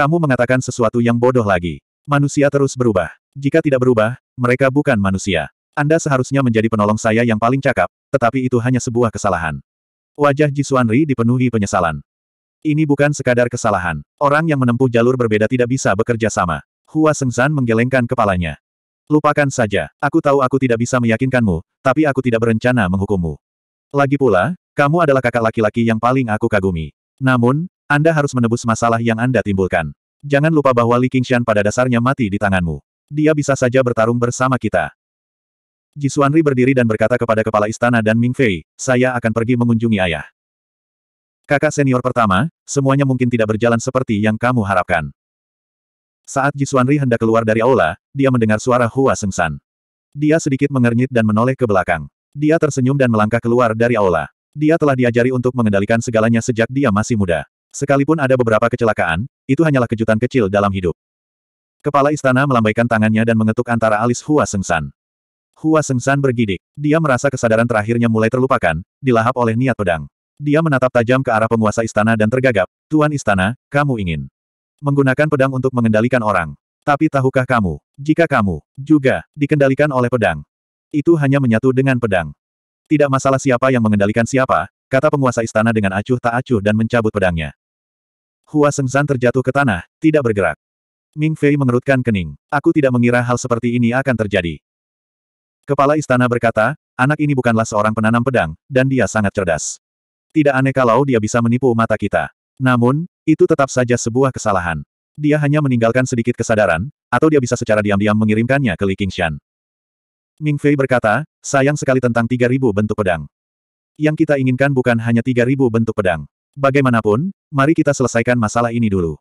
Kamu mengatakan sesuatu yang bodoh lagi. Manusia terus berubah. Jika tidak berubah, mereka bukan manusia. Anda seharusnya menjadi penolong saya yang paling cakap, tetapi itu hanya sebuah kesalahan. Wajah Jisuanri dipenuhi penyesalan. Ini bukan sekadar kesalahan. Orang yang menempuh jalur berbeda tidak bisa bekerja sama. Hua Sengsan menggelengkan kepalanya. Lupakan saja. Aku tahu aku tidak bisa meyakinkanmu, tapi aku tidak berencana menghukummu. Lagi pula, kamu adalah kakak laki-laki yang paling aku kagumi. Namun, anda harus menebus masalah yang Anda timbulkan. Jangan lupa bahwa Li Qingxian pada dasarnya mati di tanganmu. Dia bisa saja bertarung bersama kita. Ji Xuanri berdiri dan berkata kepada kepala istana dan Ming Fei, saya akan pergi mengunjungi ayah. Kakak senior pertama, semuanya mungkin tidak berjalan seperti yang kamu harapkan. Saat Ji Xuanri hendak keluar dari aula, dia mendengar suara Hua Sengsan. Dia sedikit mengernyit dan menoleh ke belakang. Dia tersenyum dan melangkah keluar dari aula. Dia telah diajari untuk mengendalikan segalanya sejak dia masih muda. Sekalipun ada beberapa kecelakaan, itu hanyalah kejutan kecil dalam hidup. Kepala istana melambaikan tangannya dan mengetuk antara alis Hua Sengsan. Hua Sengsan bergidik. Dia merasa kesadaran terakhirnya mulai terlupakan, dilahap oleh niat pedang. Dia menatap tajam ke arah penguasa istana dan tergagap, Tuan Istana, kamu ingin menggunakan pedang untuk mengendalikan orang. Tapi tahukah kamu, jika kamu juga dikendalikan oleh pedang, itu hanya menyatu dengan pedang. Tidak masalah siapa yang mengendalikan siapa, kata penguasa istana dengan acuh tak acuh dan mencabut pedangnya. Hua Sengzan terjatuh ke tanah, tidak bergerak. Ming Fei mengerutkan kening. Aku tidak mengira hal seperti ini akan terjadi. Kepala istana berkata, anak ini bukanlah seorang penanam pedang, dan dia sangat cerdas. Tidak aneh kalau dia bisa menipu mata kita. Namun, itu tetap saja sebuah kesalahan. Dia hanya meninggalkan sedikit kesadaran, atau dia bisa secara diam-diam mengirimkannya ke Li Qingshan. Ming Fei berkata, sayang sekali tentang 3.000 bentuk pedang. Yang kita inginkan bukan hanya 3.000 bentuk pedang. Bagaimanapun, mari kita selesaikan masalah ini dulu.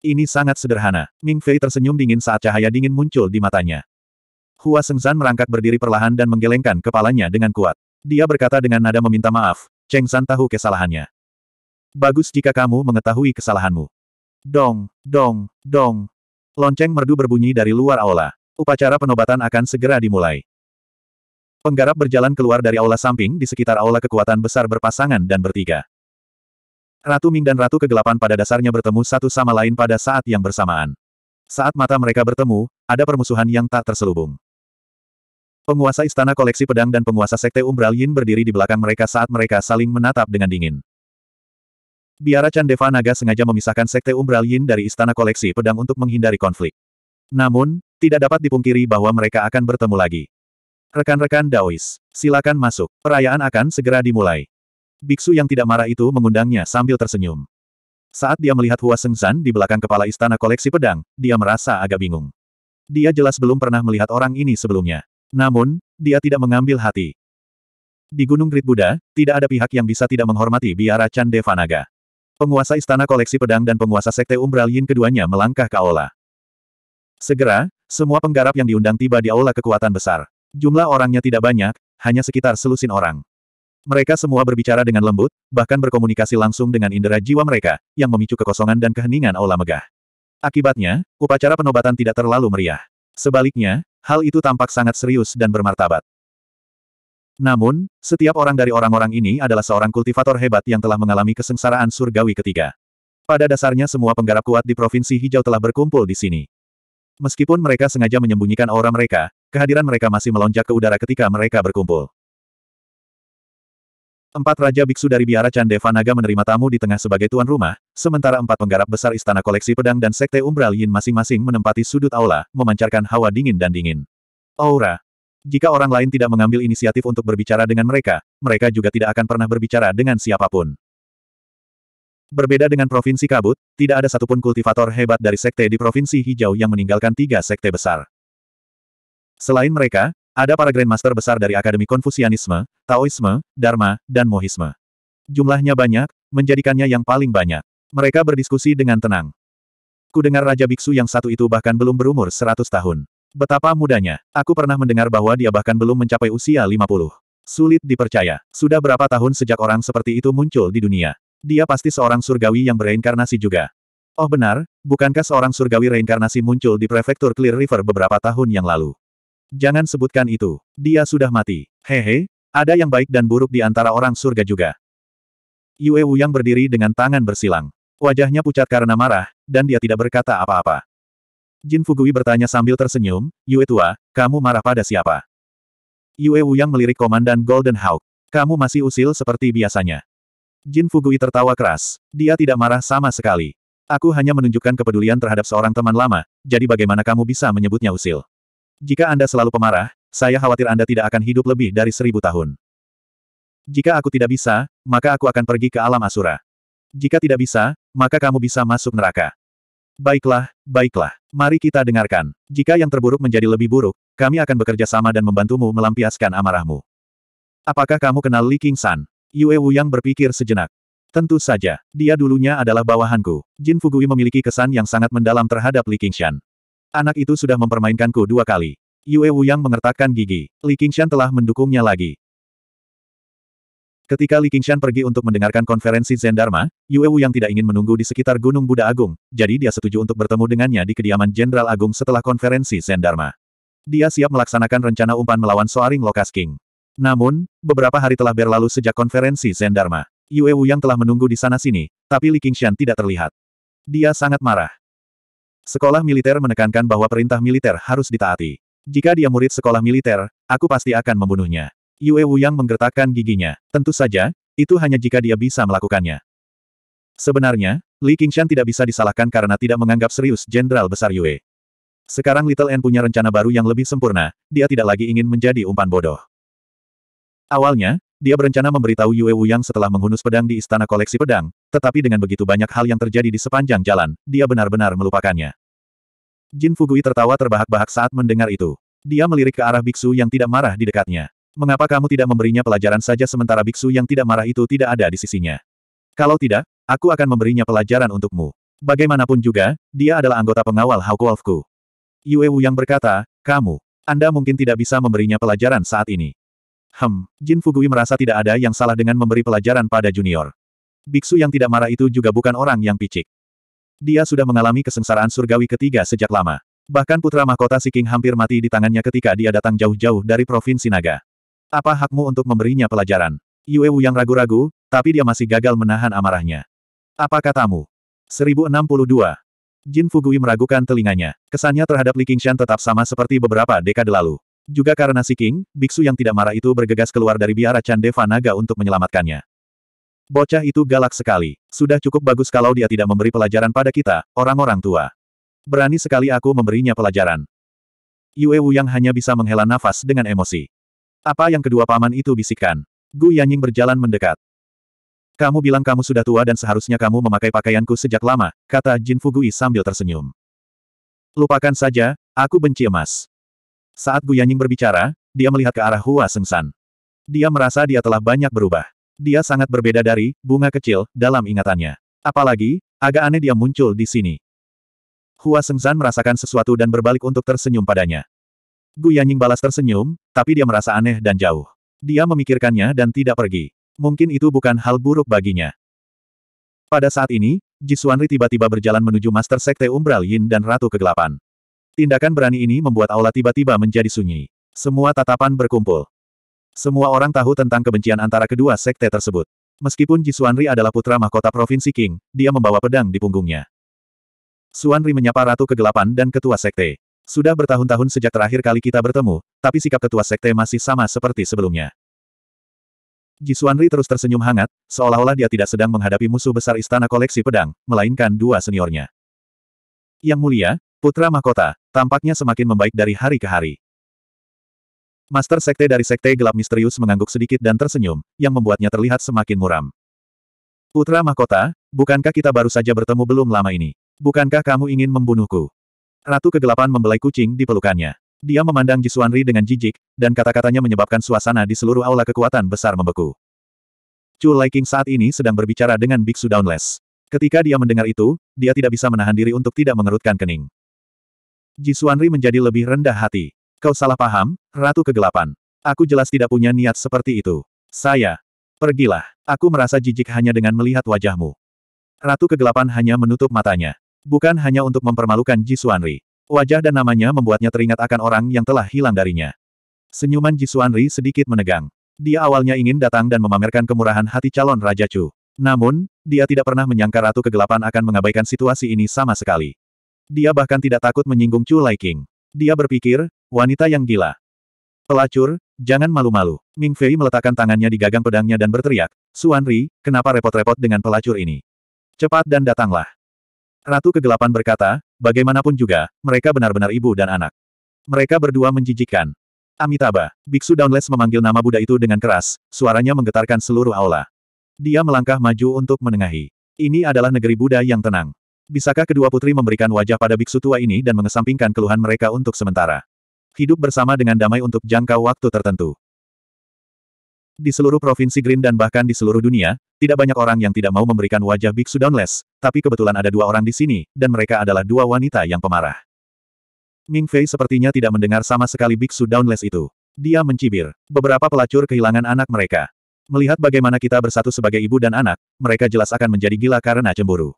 Ini sangat sederhana. Ming Fei tersenyum dingin saat cahaya dingin muncul di matanya. Hua Sengzan merangkak berdiri perlahan dan menggelengkan kepalanya dengan kuat. Dia berkata dengan nada meminta maaf, Cheng San tahu kesalahannya. Bagus jika kamu mengetahui kesalahanmu. Dong, dong, dong. Lonceng merdu berbunyi dari luar aula. Upacara penobatan akan segera dimulai. Penggarap berjalan keluar dari aula samping di sekitar aula kekuatan besar berpasangan dan bertiga. Ratu Ming dan Ratu Kegelapan pada dasarnya bertemu satu sama lain pada saat yang bersamaan. Saat mata mereka bertemu, ada permusuhan yang tak terselubung. Penguasa Istana Koleksi Pedang dan penguasa Sekte Umbral Yin berdiri di belakang mereka saat mereka saling menatap dengan dingin. Biara Chandeva Naga sengaja memisahkan Sekte Umbral Yin dari Istana Koleksi Pedang untuk menghindari konflik. Namun, tidak dapat dipungkiri bahwa mereka akan bertemu lagi. Rekan-rekan Daois, silakan masuk. Perayaan akan segera dimulai. Biksu yang tidak marah itu mengundangnya sambil tersenyum. Saat dia melihat Hua Sengzan di belakang kepala istana koleksi pedang, dia merasa agak bingung. Dia jelas belum pernah melihat orang ini sebelumnya. Namun, dia tidak mengambil hati. Di Gunung Great Buddha, tidak ada pihak yang bisa tidak menghormati biara Chan Devanaga. Penguasa istana koleksi pedang dan penguasa sekte Umbral Yin keduanya melangkah ke aula. Segera, semua penggarap yang diundang tiba di aula kekuatan besar. Jumlah orangnya tidak banyak, hanya sekitar selusin orang. Mereka semua berbicara dengan lembut, bahkan berkomunikasi langsung dengan indera jiwa mereka, yang memicu kekosongan dan keheningan aula megah. Akibatnya, upacara penobatan tidak terlalu meriah. Sebaliknya, hal itu tampak sangat serius dan bermartabat. Namun, setiap orang dari orang-orang ini adalah seorang kultivator hebat yang telah mengalami kesengsaraan surgawi ketiga. Pada dasarnya semua penggarap kuat di Provinsi Hijau telah berkumpul di sini. Meskipun mereka sengaja menyembunyikan aura mereka, kehadiran mereka masih melonjak ke udara ketika mereka berkumpul. Empat raja biksu dari biara Candevanaga menerima tamu di tengah sebagai tuan rumah, sementara empat penggarap besar istana koleksi pedang dan sekte umbral yin masing-masing menempati sudut aula, memancarkan hawa dingin dan dingin. Aura. Jika orang lain tidak mengambil inisiatif untuk berbicara dengan mereka, mereka juga tidak akan pernah berbicara dengan siapapun. Berbeda dengan Provinsi Kabut, tidak ada satupun kultivator hebat dari sekte di Provinsi Hijau yang meninggalkan tiga sekte besar. Selain mereka, ada para Grandmaster besar dari Akademi Konfusianisme, Taoisme, Dharma, dan Mohisme. Jumlahnya banyak, menjadikannya yang paling banyak. Mereka berdiskusi dengan tenang. Kudengar Raja Biksu yang satu itu bahkan belum berumur 100 tahun. Betapa mudanya. Aku pernah mendengar bahwa dia bahkan belum mencapai usia 50. Sulit dipercaya. Sudah berapa tahun sejak orang seperti itu muncul di dunia. Dia pasti seorang surgawi yang bereinkarnasi juga. Oh benar, bukankah seorang surgawi reinkarnasi muncul di prefektur Clear River beberapa tahun yang lalu? Jangan sebutkan itu. Dia sudah mati. Hehe, ada yang baik dan buruk di antara orang surga juga. Yue Wuyang berdiri dengan tangan bersilang. Wajahnya pucat karena marah, dan dia tidak berkata apa-apa. Jin Fugui bertanya sambil tersenyum, Yue Tua, kamu marah pada siapa? Yue Wuyang melirik Komandan Golden Hawk. Kamu masih usil seperti biasanya. Jin Fugui tertawa keras. Dia tidak marah sama sekali. Aku hanya menunjukkan kepedulian terhadap seorang teman lama, jadi bagaimana kamu bisa menyebutnya usil? Jika Anda selalu pemarah, saya khawatir Anda tidak akan hidup lebih dari seribu tahun. Jika aku tidak bisa, maka aku akan pergi ke alam asura. Jika tidak bisa, maka kamu bisa masuk neraka. Baiklah, baiklah. Mari kita dengarkan. Jika yang terburuk menjadi lebih buruk, kami akan bekerja sama dan membantumu melampiaskan amarahmu. Apakah kamu kenal Li King San? Yue Wu yang berpikir sejenak. Tentu saja, dia dulunya adalah bawahanku. Jin Fugui memiliki kesan yang sangat mendalam terhadap Li Qingshan. Anak itu sudah mempermainkanku dua kali. Yue Wu yang mengertakkan gigi. Li Qingshan telah mendukungnya lagi. Ketika Li Qingshan pergi untuk mendengarkan konferensi Zen Dharma, Yue yang tidak ingin menunggu di sekitar Gunung Buddha Agung, jadi dia setuju untuk bertemu dengannya di kediaman Jenderal Agung setelah konferensi Zen Dharma. Dia siap melaksanakan rencana umpan melawan Soaring Lokas King. Namun, beberapa hari telah berlalu sejak konferensi Zen Dharma. Yue yang telah menunggu di sana-sini, tapi Li Qingshan tidak terlihat. Dia sangat marah. Sekolah militer menekankan bahwa perintah militer harus ditaati. Jika dia murid sekolah militer, aku pasti akan membunuhnya. Yue Wu yang menggertakkan giginya. Tentu saja, itu hanya jika dia bisa melakukannya. Sebenarnya, Li Qingshan tidak bisa disalahkan karena tidak menganggap serius jenderal besar Yue. Sekarang Little N punya rencana baru yang lebih sempurna, dia tidak lagi ingin menjadi umpan bodoh. Awalnya, dia berencana memberitahu Yue Wu yang setelah menghunus pedang di istana koleksi pedang, tetapi dengan begitu banyak hal yang terjadi di sepanjang jalan, dia benar-benar melupakannya. Jin Fugui tertawa terbahak-bahak saat mendengar itu. Dia melirik ke arah biksu yang tidak marah di dekatnya. Mengapa kamu tidak memberinya pelajaran saja sementara biksu yang tidak marah itu tidak ada di sisinya? Kalau tidak, aku akan memberinya pelajaran untukmu. Bagaimanapun juga, dia adalah anggota pengawal Wolfku. Yue Wu yang berkata, kamu, Anda mungkin tidak bisa memberinya pelajaran saat ini. Hem, Jin Fugui merasa tidak ada yang salah dengan memberi pelajaran pada junior. Biksu yang tidak marah itu juga bukan orang yang picik. Dia sudah mengalami kesengsaraan surgawi ketiga sejak lama. Bahkan putra mahkota Siking hampir mati di tangannya ketika dia datang jauh-jauh dari provinsi Naga. Apa hakmu untuk memberinya pelajaran? Yue Wu yang ragu-ragu, tapi dia masih gagal menahan amarahnya. Apa katamu? 1062. Jin Fugui meragukan telinganya. Kesannya terhadap Li Qingshan tetap sama seperti beberapa dekade lalu. Juga karena Siking, biksu yang tidak marah itu bergegas keluar dari biara Chandeva Naga untuk menyelamatkannya. Bocah itu galak sekali. Sudah cukup bagus kalau dia tidak memberi pelajaran pada kita, orang-orang tua. Berani sekali aku memberinya pelajaran. Yue Wuyang hanya bisa menghela nafas dengan emosi. Apa yang kedua paman itu bisikkan? Gu Yanying berjalan mendekat. Kamu bilang kamu sudah tua dan seharusnya kamu memakai pakaianku sejak lama, kata Jin Fugui sambil tersenyum. Lupakan saja, aku benci emas. Saat Gu Yanying berbicara, dia melihat ke arah Hua Sengsan. Dia merasa dia telah banyak berubah. Dia sangat berbeda dari bunga kecil dalam ingatannya. Apalagi, agak aneh dia muncul di sini. Hua Sengzan merasakan sesuatu dan berbalik untuk tersenyum padanya. Gu Yanying balas tersenyum, tapi dia merasa aneh dan jauh. Dia memikirkannya dan tidak pergi. Mungkin itu bukan hal buruk baginya. Pada saat ini, Jisuanri tiba-tiba berjalan menuju Master Sekte Umbral Yin dan Ratu Kegelapan. Tindakan berani ini membuat aula tiba-tiba menjadi sunyi. Semua tatapan berkumpul. Semua orang tahu tentang kebencian antara kedua sekte tersebut. Meskipun Ji Suanri adalah putra mahkota Provinsi King, dia membawa pedang di punggungnya. Suanri menyapa Ratu Kegelapan dan Ketua Sekte. Sudah bertahun-tahun sejak terakhir kali kita bertemu, tapi sikap Ketua Sekte masih sama seperti sebelumnya. Ji Suanri terus tersenyum hangat, seolah-olah dia tidak sedang menghadapi musuh besar istana koleksi pedang, melainkan dua seniornya. Yang mulia, Putra Mahkota, tampaknya semakin membaik dari hari ke hari. Master Sekte dari Sekte Gelap Misterius mengangguk sedikit dan tersenyum, yang membuatnya terlihat semakin muram. Putra Mahkota, bukankah kita baru saja bertemu belum lama ini? Bukankah kamu ingin membunuhku? Ratu Kegelapan membelai kucing di pelukannya. Dia memandang Jisuanri dengan jijik, dan kata-katanya menyebabkan suasana di seluruh aula kekuatan besar membeku. Chu King saat ini sedang berbicara dengan Biksu Downless. Ketika dia mendengar itu, dia tidak bisa menahan diri untuk tidak mengerutkan kening. Jisuanri menjadi lebih rendah hati. Kau salah paham, Ratu Kegelapan. Aku jelas tidak punya niat seperti itu. Saya. Pergilah. Aku merasa jijik hanya dengan melihat wajahmu. Ratu Kegelapan hanya menutup matanya. Bukan hanya untuk mempermalukan Ji Suanri. Wajah dan namanya membuatnya teringat akan orang yang telah hilang darinya. Senyuman Ji Suanri sedikit menegang. Dia awalnya ingin datang dan memamerkan kemurahan hati calon Raja Chu. Namun, dia tidak pernah menyangka Ratu Kegelapan akan mengabaikan situasi ini sama sekali. Dia bahkan tidak takut menyinggung Chu Lai King. Dia berpikir, Wanita yang gila. Pelacur, jangan malu-malu. Ming Fei meletakkan tangannya di gagang pedangnya dan berteriak, Suan Ri, kenapa repot-repot dengan pelacur ini? Cepat dan datanglah. Ratu kegelapan berkata, bagaimanapun juga, mereka benar-benar ibu dan anak. Mereka berdua menjijikkan. Amitabha, Biksu Downless memanggil nama Buddha itu dengan keras, suaranya menggetarkan seluruh aula. Dia melangkah maju untuk menengahi. Ini adalah negeri Buddha yang tenang. Bisakah kedua putri memberikan wajah pada biksu tua ini dan mengesampingkan keluhan mereka untuk sementara? Hidup bersama dengan damai untuk jangka waktu tertentu. Di seluruh provinsi Green dan bahkan di seluruh dunia, tidak banyak orang yang tidak mau memberikan wajah biksu downless, tapi kebetulan ada dua orang di sini, dan mereka adalah dua wanita yang pemarah. Ming Fei sepertinya tidak mendengar sama sekali biksu downless itu. Dia mencibir. Beberapa pelacur kehilangan anak mereka. Melihat bagaimana kita bersatu sebagai ibu dan anak, mereka jelas akan menjadi gila karena cemburu.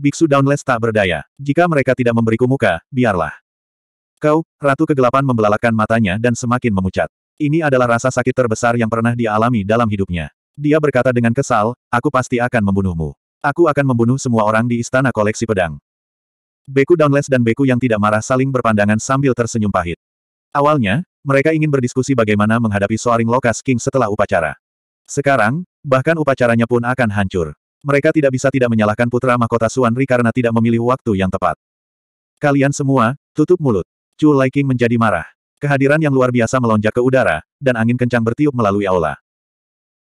Biksu Downless tak berdaya. Jika mereka tidak memberiku muka, biarlah kau, Ratu Kegelapan membelalakan matanya dan semakin memucat. Ini adalah rasa sakit terbesar yang pernah dialami dalam hidupnya. Dia berkata dengan kesal, aku pasti akan membunuhmu. Aku akan membunuh semua orang di istana koleksi pedang. Beku Downless dan Beku yang tidak marah saling berpandangan sambil tersenyum pahit. Awalnya, mereka ingin berdiskusi bagaimana menghadapi Soaring Lokas King setelah upacara. Sekarang, bahkan upacaranya pun akan hancur. Mereka tidak bisa tidak menyalahkan putra mahkota Suanri karena tidak memilih waktu yang tepat. Kalian semua, tutup mulut. Chu Liking menjadi marah. Kehadiran yang luar biasa melonjak ke udara, dan angin kencang bertiup melalui aula.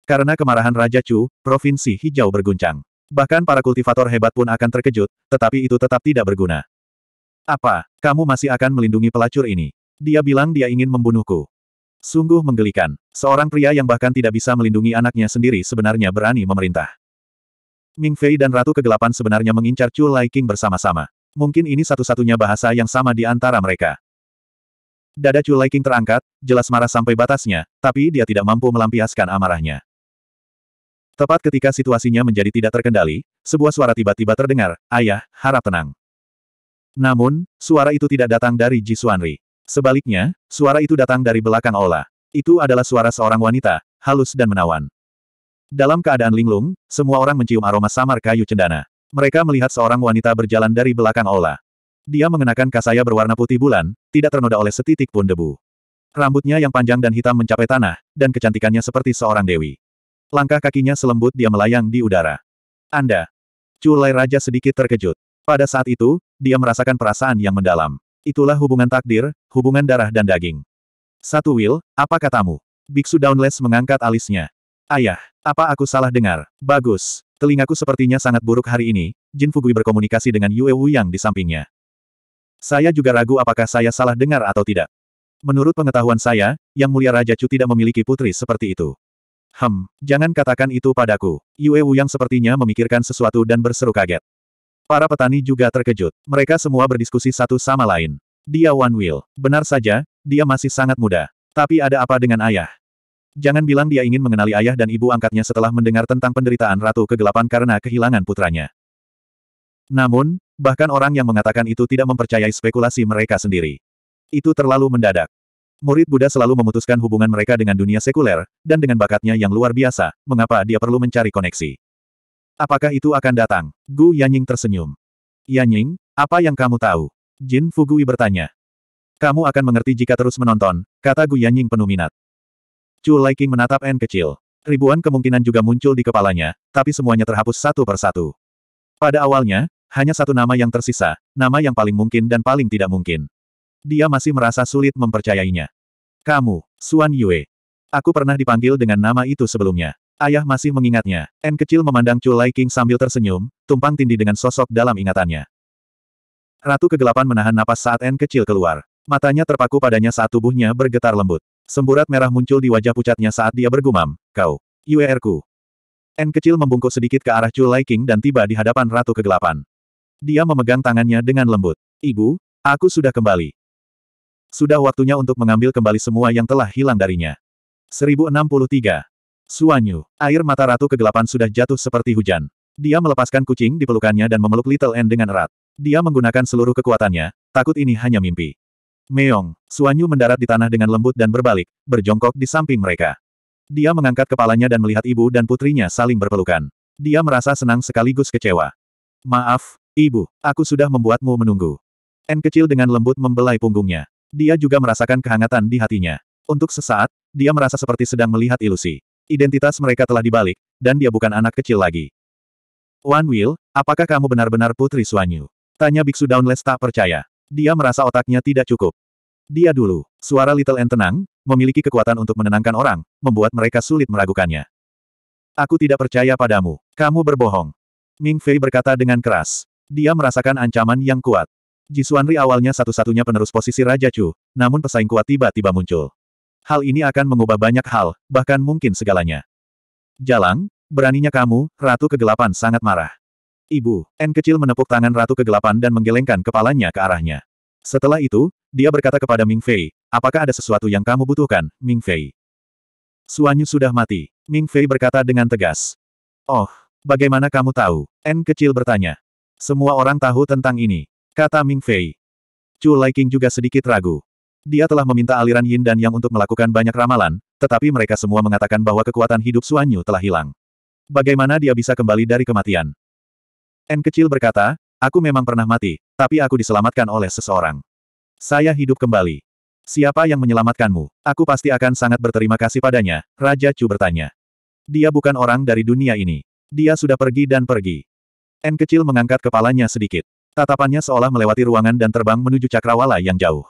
Karena kemarahan Raja Chu, Provinsi Hijau berguncang. Bahkan para kultivator hebat pun akan terkejut, tetapi itu tetap tidak berguna. Apa, kamu masih akan melindungi pelacur ini? Dia bilang dia ingin membunuhku. Sungguh menggelikan. Seorang pria yang bahkan tidak bisa melindungi anaknya sendiri sebenarnya berani memerintah. Ming Fei dan Ratu Kegelapan sebenarnya mengincar Chu Lai King bersama-sama. Mungkin ini satu-satunya bahasa yang sama di antara mereka. Dada Chu Liking terangkat, jelas marah sampai batasnya, tapi dia tidak mampu melampiaskan amarahnya. Tepat ketika situasinya menjadi tidak terkendali, sebuah suara tiba-tiba terdengar, Ayah, harap tenang. Namun, suara itu tidak datang dari Ji Suanri. Sebaliknya, suara itu datang dari belakang Ola. Itu adalah suara seorang wanita, halus dan menawan. Dalam keadaan linglung, semua orang mencium aroma samar kayu cendana. Mereka melihat seorang wanita berjalan dari belakang Ola. Dia mengenakan kasaya berwarna putih bulan, tidak ternoda oleh setitik pun debu. Rambutnya yang panjang dan hitam mencapai tanah, dan kecantikannya seperti seorang dewi. Langkah kakinya selembut dia melayang di udara. Anda. Culai Raja sedikit terkejut. Pada saat itu, dia merasakan perasaan yang mendalam. Itulah hubungan takdir, hubungan darah dan daging. Satu Will, apa katamu? Biksu Downless mengangkat alisnya. Ayah, apa aku salah dengar? Bagus. Telingaku sepertinya sangat buruk hari ini, Jin Fugui berkomunikasi dengan Yue Wu yang di sampingnya. Saya juga ragu apakah saya salah dengar atau tidak. Menurut pengetahuan saya, Yang Mulia Raja Chu tidak memiliki putri seperti itu. Hem, jangan katakan itu padaku. Yue Wu yang sepertinya memikirkan sesuatu dan berseru kaget. Para petani juga terkejut. Mereka semua berdiskusi satu sama lain. Dia One Wheel. Benar saja, dia masih sangat muda. Tapi ada apa dengan ayah? Jangan bilang dia ingin mengenali ayah dan ibu angkatnya setelah mendengar tentang penderitaan Ratu Kegelapan karena kehilangan putranya. Namun, bahkan orang yang mengatakan itu tidak mempercayai spekulasi mereka sendiri. Itu terlalu mendadak. Murid Buddha selalu memutuskan hubungan mereka dengan dunia sekuler, dan dengan bakatnya yang luar biasa, mengapa dia perlu mencari koneksi? Apakah itu akan datang? Gu Yanying tersenyum. Yanying, apa yang kamu tahu? Jin Fugui bertanya. Kamu akan mengerti jika terus menonton, kata Gu Yanying penuh minat. Chu Liking menatap N kecil. Ribuan kemungkinan juga muncul di kepalanya, tapi semuanya terhapus satu per satu. Pada awalnya, hanya satu nama yang tersisa, nama yang paling mungkin dan paling tidak mungkin. Dia masih merasa sulit mempercayainya. Kamu, Suan Yue. Aku pernah dipanggil dengan nama itu sebelumnya. Ayah masih mengingatnya. N kecil memandang Chu Lai King sambil tersenyum, tumpang tindih dengan sosok dalam ingatannya. Ratu kegelapan menahan napas saat N kecil keluar. Matanya terpaku padanya saat tubuhnya bergetar lembut. Semburat merah muncul di wajah pucatnya saat dia bergumam, kau, IWR-ku. N kecil membungkuk sedikit ke arah Chulai King dan tiba di hadapan Ratu Kegelapan. Dia memegang tangannya dengan lembut. Ibu, aku sudah kembali. Sudah waktunya untuk mengambil kembali semua yang telah hilang darinya. 1063. Suanyu, air mata Ratu Kegelapan sudah jatuh seperti hujan. Dia melepaskan kucing di pelukannya dan memeluk Little N dengan erat. Dia menggunakan seluruh kekuatannya, takut ini hanya mimpi. Meong, Suanyu mendarat di tanah dengan lembut dan berbalik, berjongkok di samping mereka. Dia mengangkat kepalanya dan melihat ibu dan putrinya saling berpelukan. Dia merasa senang sekaligus kecewa. Maaf, ibu, aku sudah membuatmu menunggu. N kecil dengan lembut membelai punggungnya. Dia juga merasakan kehangatan di hatinya. Untuk sesaat, dia merasa seperti sedang melihat ilusi. Identitas mereka telah dibalik, dan dia bukan anak kecil lagi. Wan Will, apakah kamu benar-benar putri Suanyu? Tanya Biksu Downless tak percaya. Dia merasa otaknya tidak cukup. Dia dulu. Suara Little N tenang, memiliki kekuatan untuk menenangkan orang, membuat mereka sulit meragukannya. Aku tidak percaya padamu. Kamu berbohong. Ming Fei berkata dengan keras. Dia merasakan ancaman yang kuat. Jisuanri awalnya satu-satunya penerus posisi Raja Chu, namun pesaing kuat tiba-tiba muncul. Hal ini akan mengubah banyak hal, bahkan mungkin segalanya. Jalang, beraninya kamu, Ratu Kegelapan sangat marah. Ibu, N kecil menepuk tangan Ratu Kegelapan dan menggelengkan kepalanya ke arahnya. Setelah itu, dia berkata kepada Ming Fei, apakah ada sesuatu yang kamu butuhkan, Ming Fei? Suanyu sudah mati. Ming Fei berkata dengan tegas. Oh, bagaimana kamu tahu? N kecil bertanya. Semua orang tahu tentang ini, kata Ming Fei. Chu King juga sedikit ragu. Dia telah meminta aliran Yin dan Yang untuk melakukan banyak ramalan, tetapi mereka semua mengatakan bahwa kekuatan hidup Suanyu telah hilang. Bagaimana dia bisa kembali dari kematian? N kecil berkata, aku memang pernah mati, tapi aku diselamatkan oleh seseorang. Saya hidup kembali. Siapa yang menyelamatkanmu? Aku pasti akan sangat berterima kasih padanya, Raja Chu bertanya. Dia bukan orang dari dunia ini. Dia sudah pergi dan pergi. N kecil mengangkat kepalanya sedikit. Tatapannya seolah melewati ruangan dan terbang menuju cakrawala yang jauh.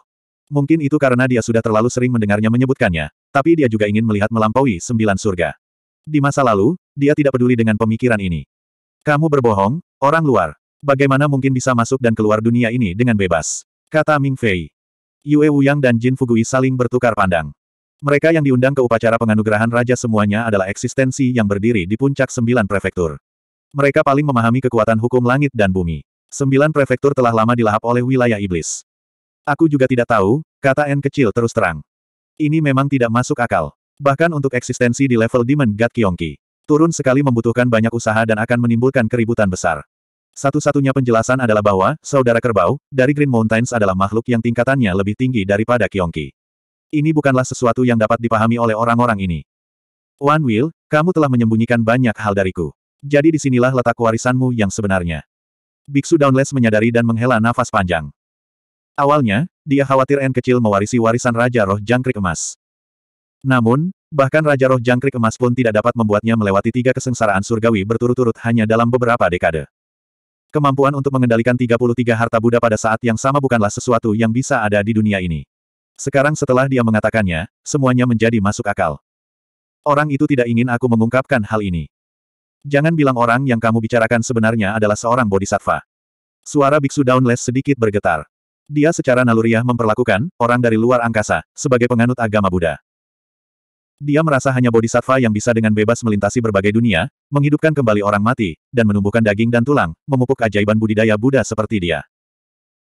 Mungkin itu karena dia sudah terlalu sering mendengarnya menyebutkannya, tapi dia juga ingin melihat melampaui sembilan surga. Di masa lalu, dia tidak peduli dengan pemikiran ini. Kamu berbohong, Orang luar. Bagaimana mungkin bisa masuk dan keluar dunia ini dengan bebas? Kata Ming Fei. Yue Wuyang dan Jin Fugui saling bertukar pandang. Mereka yang diundang ke upacara penganugerahan raja semuanya adalah eksistensi yang berdiri di puncak sembilan prefektur. Mereka paling memahami kekuatan hukum langit dan bumi. Sembilan prefektur telah lama dilahap oleh wilayah iblis. Aku juga tidak tahu, kata N kecil terus terang. Ini memang tidak masuk akal. Bahkan untuk eksistensi di level Demon God Kyongki. Turun sekali membutuhkan banyak usaha dan akan menimbulkan keributan besar. Satu-satunya penjelasan adalah bahwa, saudara kerbau, dari Green Mountains adalah makhluk yang tingkatannya lebih tinggi daripada Kyongki. Ini bukanlah sesuatu yang dapat dipahami oleh orang-orang ini. One Will, kamu telah menyembunyikan banyak hal dariku. Jadi disinilah letak warisanmu yang sebenarnya. Biksu Downless menyadari dan menghela nafas panjang. Awalnya, dia khawatir N kecil mewarisi warisan Raja Roh Jangkrik Emas. Namun, bahkan Raja Roh Jangkrik Emas pun tidak dapat membuatnya melewati tiga kesengsaraan surgawi berturut-turut hanya dalam beberapa dekade. Kemampuan untuk mengendalikan 33 harta Buddha pada saat yang sama bukanlah sesuatu yang bisa ada di dunia ini. Sekarang setelah dia mengatakannya, semuanya menjadi masuk akal. Orang itu tidak ingin aku mengungkapkan hal ini. Jangan bilang orang yang kamu bicarakan sebenarnya adalah seorang bodhisattva. Suara Biksu Downless sedikit bergetar. Dia secara naluriah memperlakukan orang dari luar angkasa sebagai penganut agama Buddha. Dia merasa hanya bodhisattva yang bisa dengan bebas melintasi berbagai dunia, menghidupkan kembali orang mati, dan menumbuhkan daging dan tulang, memupuk ajaiban budidaya Buddha seperti dia.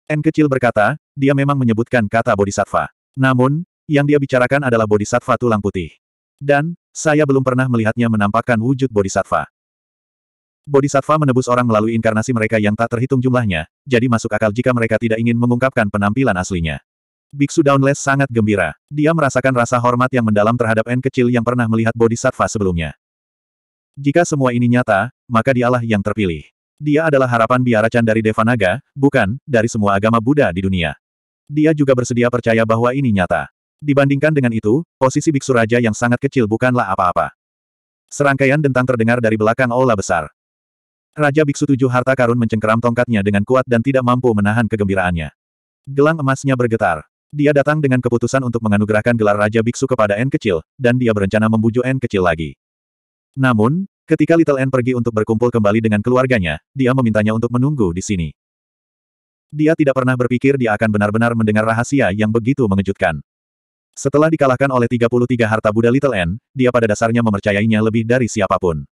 N kecil berkata, dia memang menyebutkan kata bodhisattva. Namun, yang dia bicarakan adalah bodhisattva tulang putih. Dan, saya belum pernah melihatnya menampakkan wujud bodhisattva. Bodhisattva menebus orang melalui inkarnasi mereka yang tak terhitung jumlahnya, jadi masuk akal jika mereka tidak ingin mengungkapkan penampilan aslinya. Biksu Downless sangat gembira. Dia merasakan rasa hormat yang mendalam terhadap N kecil yang pernah melihat bodhisattva sebelumnya. Jika semua ini nyata, maka dialah yang terpilih. Dia adalah harapan biaracan dari Devanaga, bukan, dari semua agama Buddha di dunia. Dia juga bersedia percaya bahwa ini nyata. Dibandingkan dengan itu, posisi biksu raja yang sangat kecil bukanlah apa-apa. Serangkaian dentang terdengar dari belakang aula besar. Raja Biksu Tujuh Harta Karun mencengkeram tongkatnya dengan kuat dan tidak mampu menahan kegembiraannya. Gelang emasnya bergetar. Dia datang dengan keputusan untuk menganugerahkan gelar Raja Biksu kepada N kecil, dan dia berencana membujuk N kecil lagi. Namun, ketika Little N pergi untuk berkumpul kembali dengan keluarganya, dia memintanya untuk menunggu di sini. Dia tidak pernah berpikir dia akan benar-benar mendengar rahasia yang begitu mengejutkan. Setelah dikalahkan oleh 33 harta Buddha Little N, dia pada dasarnya mempercayainya lebih dari siapapun.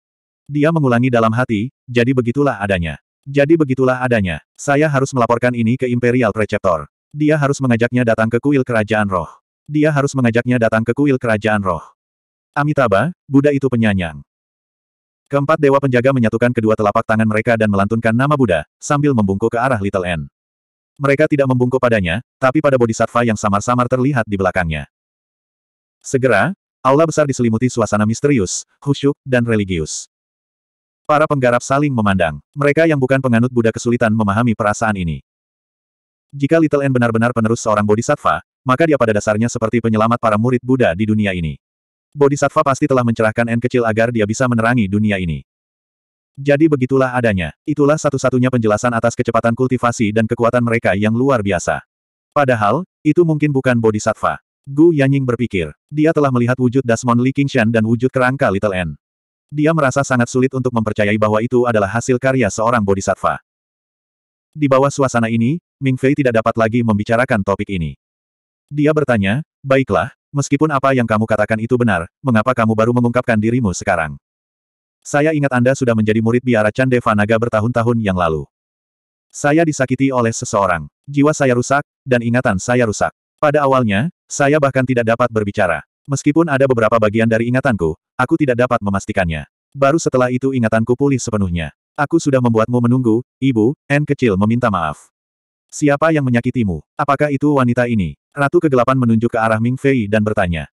Dia mengulangi dalam hati, jadi begitulah adanya. Jadi begitulah adanya. Saya harus melaporkan ini ke Imperial Preceptor. Dia harus mengajaknya datang ke kuil kerajaan roh. Dia harus mengajaknya datang ke kuil kerajaan roh. Amitabha, Buddha itu penyanyang. Keempat dewa penjaga menyatukan kedua telapak tangan mereka dan melantunkan nama Buddha, sambil membungkuk ke arah Little N. Mereka tidak membungkuk padanya, tapi pada bodhisattva yang samar-samar terlihat di belakangnya. Segera, Allah besar diselimuti suasana misterius, khusyuk, dan religius. Para penggarap saling memandang. Mereka yang bukan penganut Buddha kesulitan memahami perasaan ini. Jika Little N benar-benar penerus seorang bodhisattva, maka dia pada dasarnya seperti penyelamat para murid Buddha di dunia ini. Bodhisattva pasti telah mencerahkan N kecil agar dia bisa menerangi dunia ini. Jadi begitulah adanya. Itulah satu-satunya penjelasan atas kecepatan kultivasi dan kekuatan mereka yang luar biasa. Padahal, itu mungkin bukan bodhisattva. Gu Yanying berpikir. Dia telah melihat wujud Dasmon Li Qingshan dan wujud kerangka Little N. Dia merasa sangat sulit untuk mempercayai bahwa itu adalah hasil karya seorang bodhisattva. Di bawah suasana ini, Ming Fei tidak dapat lagi membicarakan topik ini. Dia bertanya, baiklah, meskipun apa yang kamu katakan itu benar, mengapa kamu baru mengungkapkan dirimu sekarang? Saya ingat Anda sudah menjadi murid biara Chandeva Naga bertahun-tahun yang lalu. Saya disakiti oleh seseorang. Jiwa saya rusak, dan ingatan saya rusak. Pada awalnya, saya bahkan tidak dapat berbicara. Meskipun ada beberapa bagian dari ingatanku, aku tidak dapat memastikannya. Baru setelah itu ingatanku pulih sepenuhnya. Aku sudah membuatmu menunggu, ibu, N kecil meminta maaf. Siapa yang menyakitimu? Apakah itu wanita ini? Ratu kegelapan menunjuk ke arah Ming Fei dan bertanya.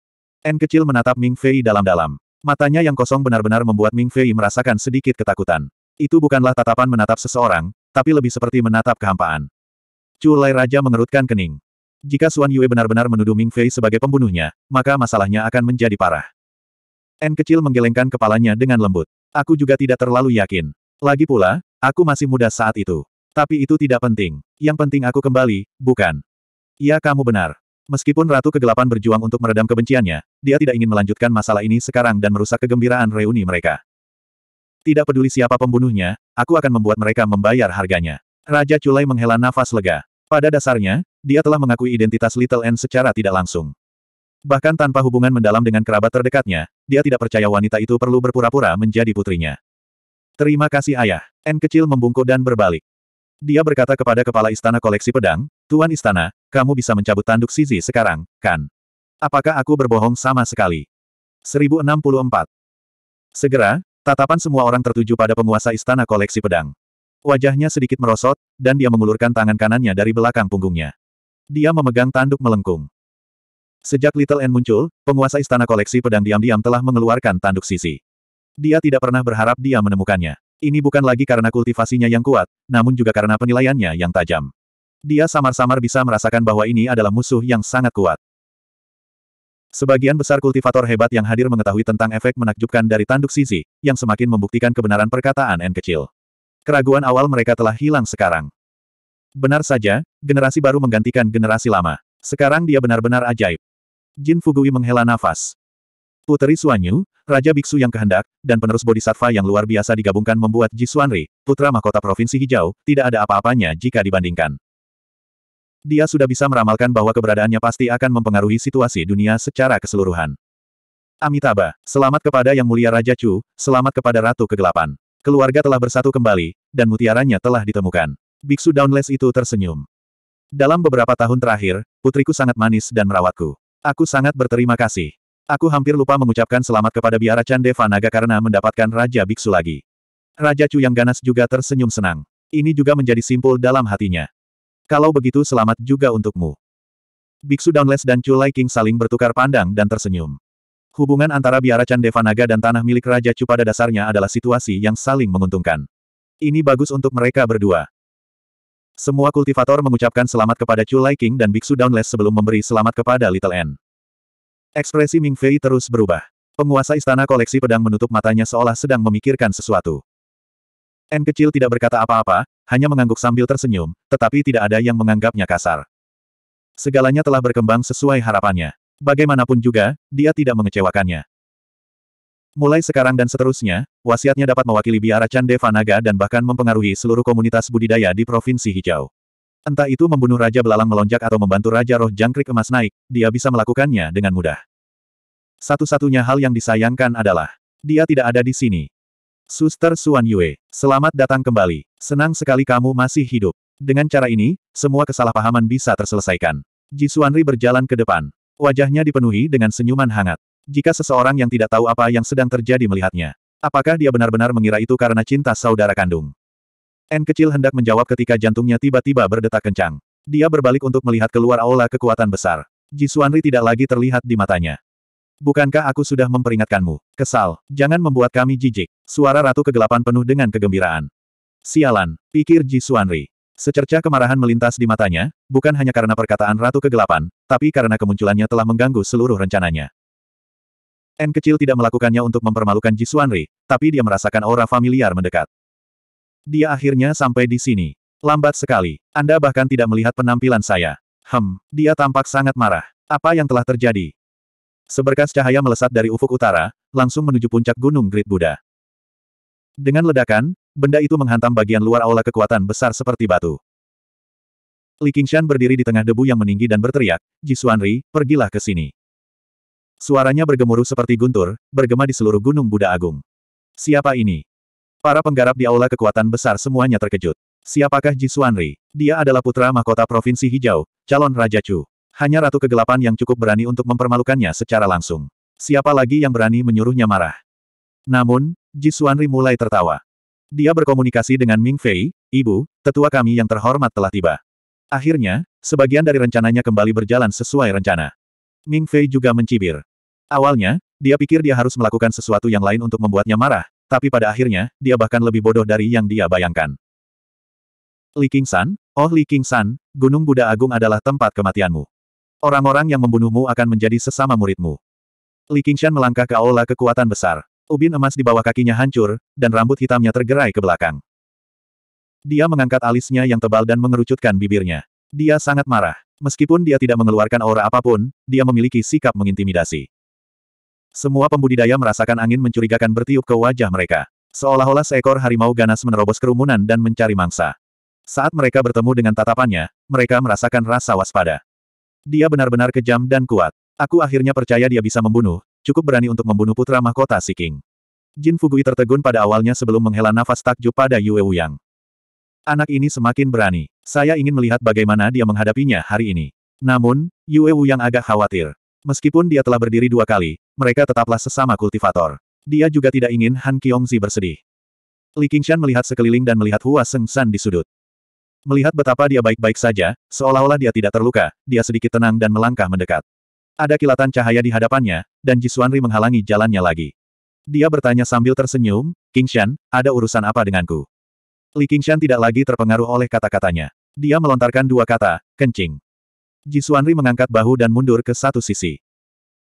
N kecil menatap Ming Fei dalam-dalam. Matanya yang kosong benar-benar membuat Ming Fei merasakan sedikit ketakutan. Itu bukanlah tatapan menatap seseorang, tapi lebih seperti menatap kehampaan. Culai Raja mengerutkan kening. Jika Suan Yue benar-benar menuduh Ming Fei sebagai pembunuhnya, maka masalahnya akan menjadi parah. N kecil menggelengkan kepalanya dengan lembut. Aku juga tidak terlalu yakin. Lagi pula, aku masih muda saat itu. Tapi itu tidak penting. Yang penting aku kembali, bukan? Ya kamu benar. Meskipun Ratu Kegelapan berjuang untuk meredam kebenciannya, dia tidak ingin melanjutkan masalah ini sekarang dan merusak kegembiraan reuni mereka. Tidak peduli siapa pembunuhnya, aku akan membuat mereka membayar harganya. Raja Culai menghela nafas lega. Pada dasarnya, dia telah mengakui identitas Little N secara tidak langsung. Bahkan tanpa hubungan mendalam dengan kerabat terdekatnya, dia tidak percaya wanita itu perlu berpura-pura menjadi putrinya. Terima kasih ayah. N kecil membungkuk dan berbalik. Dia berkata kepada kepala istana koleksi pedang, Tuan Istana, kamu bisa mencabut tanduk Sizi sekarang, kan? Apakah aku berbohong sama sekali? 1064. Segera, tatapan semua orang tertuju pada penguasa istana koleksi pedang. Wajahnya sedikit merosot, dan dia mengulurkan tangan kanannya dari belakang punggungnya. Dia memegang tanduk melengkung. Sejak Little N muncul, penguasa istana koleksi pedang diam-diam telah mengeluarkan tanduk sisi. Dia tidak pernah berharap dia menemukannya. Ini bukan lagi karena kultivasinya yang kuat, namun juga karena penilaiannya yang tajam. Dia samar-samar bisa merasakan bahwa ini adalah musuh yang sangat kuat. Sebagian besar kultivator hebat yang hadir mengetahui tentang efek menakjubkan dari tanduk Sizi, yang semakin membuktikan kebenaran perkataan N kecil. Keraguan awal mereka telah hilang sekarang. Benar saja, generasi baru menggantikan generasi lama. Sekarang dia benar-benar ajaib. Jin Fugui menghela nafas. Puteri Suanyu, Raja Biksu yang kehendak, dan penerus Bodhisattva yang luar biasa digabungkan membuat Ji Suanri, putra mahkota Provinsi Hijau, tidak ada apa-apanya jika dibandingkan. Dia sudah bisa meramalkan bahwa keberadaannya pasti akan mempengaruhi situasi dunia secara keseluruhan. Amitabha, selamat kepada Yang Mulia Raja Chu, selamat kepada Ratu Kegelapan. Keluarga telah bersatu kembali, dan mutiaranya telah ditemukan. Biksu Downless itu tersenyum. Dalam beberapa tahun terakhir, putriku sangat manis dan merawatku. Aku sangat berterima kasih. Aku hampir lupa mengucapkan selamat kepada biara Chandeva Naga karena mendapatkan Raja Biksu lagi. Raja Chu yang ganas juga tersenyum senang. Ini juga menjadi simpul dalam hatinya. Kalau begitu selamat juga untukmu. Biksu Downless dan Chu Lai King saling bertukar pandang dan tersenyum. Hubungan antara biara Chandeva Naga dan tanah milik Raja Chu pada dasarnya adalah situasi yang saling menguntungkan. Ini bagus untuk mereka berdua. Semua kultivator mengucapkan selamat kepada Chu Lai King dan Biksu Downless sebelum memberi selamat kepada Little N. Ekspresi Ming Fei terus berubah. Penguasa istana koleksi pedang menutup matanya seolah sedang memikirkan sesuatu. N kecil tidak berkata apa-apa, hanya mengangguk sambil tersenyum, tetapi tidak ada yang menganggapnya kasar. Segalanya telah berkembang sesuai harapannya. Bagaimanapun juga, dia tidak mengecewakannya. Mulai sekarang dan seterusnya, wasiatnya dapat mewakili biara Chan dan bahkan mempengaruhi seluruh komunitas budidaya di Provinsi Hijau. Entah itu membunuh Raja Belalang melonjak atau membantu Raja Roh Jangkrik Emas naik, dia bisa melakukannya dengan mudah. Satu-satunya hal yang disayangkan adalah, dia tidak ada di sini. Suster Suan Yue, selamat datang kembali. Senang sekali kamu masih hidup. Dengan cara ini, semua kesalahpahaman bisa terselesaikan. Ji Suanri berjalan ke depan. Wajahnya dipenuhi dengan senyuman hangat. Jika seseorang yang tidak tahu apa yang sedang terjadi melihatnya, apakah dia benar-benar mengira itu karena cinta saudara kandung? N kecil hendak menjawab ketika jantungnya tiba-tiba berdetak kencang. Dia berbalik untuk melihat keluar aula kekuatan besar. Ji Jisuanri tidak lagi terlihat di matanya. Bukankah aku sudah memperingatkanmu? Kesal, jangan membuat kami jijik. Suara Ratu Kegelapan penuh dengan kegembiraan. Sialan, pikir Ji Jisuanri. Secercah kemarahan melintas di matanya, bukan hanya karena perkataan Ratu Kegelapan, tapi karena kemunculannya telah mengganggu seluruh rencananya. N kecil tidak melakukannya untuk mempermalukan Ji Jisuanri, tapi dia merasakan aura familiar mendekat. Dia akhirnya sampai di sini. Lambat sekali. Anda bahkan tidak melihat penampilan saya. Hem, dia tampak sangat marah. Apa yang telah terjadi? Seberkas cahaya melesat dari ufuk utara, langsung menuju puncak gunung Great Buddha. Dengan ledakan, benda itu menghantam bagian luar aula kekuatan besar seperti batu. Li Qingshan berdiri di tengah debu yang meninggi dan berteriak, Ji Xuanri, pergilah ke sini. Suaranya bergemuruh seperti guntur, bergema di seluruh gunung Buddha Agung. Siapa ini? Para penggarap di aula kekuatan besar semuanya terkejut. Siapakah Ji Suanri? Dia adalah putra mahkota Provinsi Hijau, calon Raja Chu. Hanya Ratu Kegelapan yang cukup berani untuk mempermalukannya secara langsung. Siapa lagi yang berani menyuruhnya marah? Namun, Ji Suanri mulai tertawa. Dia berkomunikasi dengan Ming Fei, ibu, tetua kami yang terhormat telah tiba. Akhirnya, sebagian dari rencananya kembali berjalan sesuai rencana. Ming Fei juga mencibir. Awalnya, dia pikir dia harus melakukan sesuatu yang lain untuk membuatnya marah, tapi pada akhirnya, dia bahkan lebih bodoh dari yang dia bayangkan. Li Qingshan, oh Li Qingshan, Gunung Buddha Agung adalah tempat kematianmu. Orang-orang yang membunuhmu akan menjadi sesama muridmu. Li Qingshan melangkah ke aula kekuatan besar. Ubin emas di bawah kakinya hancur, dan rambut hitamnya tergerai ke belakang. Dia mengangkat alisnya yang tebal dan mengerucutkan bibirnya. Dia sangat marah. Meskipun dia tidak mengeluarkan aura apapun, dia memiliki sikap mengintimidasi. Semua pembudidaya merasakan angin mencurigakan bertiup ke wajah mereka. Seolah-olah seekor harimau ganas menerobos kerumunan dan mencari mangsa. Saat mereka bertemu dengan tatapannya, mereka merasakan rasa waspada. Dia benar-benar kejam dan kuat. Aku akhirnya percaya dia bisa membunuh, cukup berani untuk membunuh putra mahkota Si King. Jin Fugui tertegun pada awalnya sebelum menghela nafas takjub pada Yue Wuyang. Anak ini semakin berani. Saya ingin melihat bagaimana dia menghadapinya hari ini. Namun, Yue Wuyang agak khawatir. Meskipun dia telah berdiri dua kali, mereka tetaplah sesama kultivator. Dia juga tidak ingin Han Kiongzi bersedih. Li Qingshan melihat sekeliling dan melihat Hua Seng San di sudut. Melihat betapa dia baik-baik saja, seolah-olah dia tidak terluka, dia sedikit tenang dan melangkah mendekat. Ada kilatan cahaya di hadapannya, dan Ji Jisuanri menghalangi jalannya lagi. Dia bertanya sambil tersenyum, Qingshan, ada urusan apa denganku? Li Qingshan tidak lagi terpengaruh oleh kata-katanya. Dia melontarkan dua kata, kencing. Jisuanri mengangkat bahu dan mundur ke satu sisi.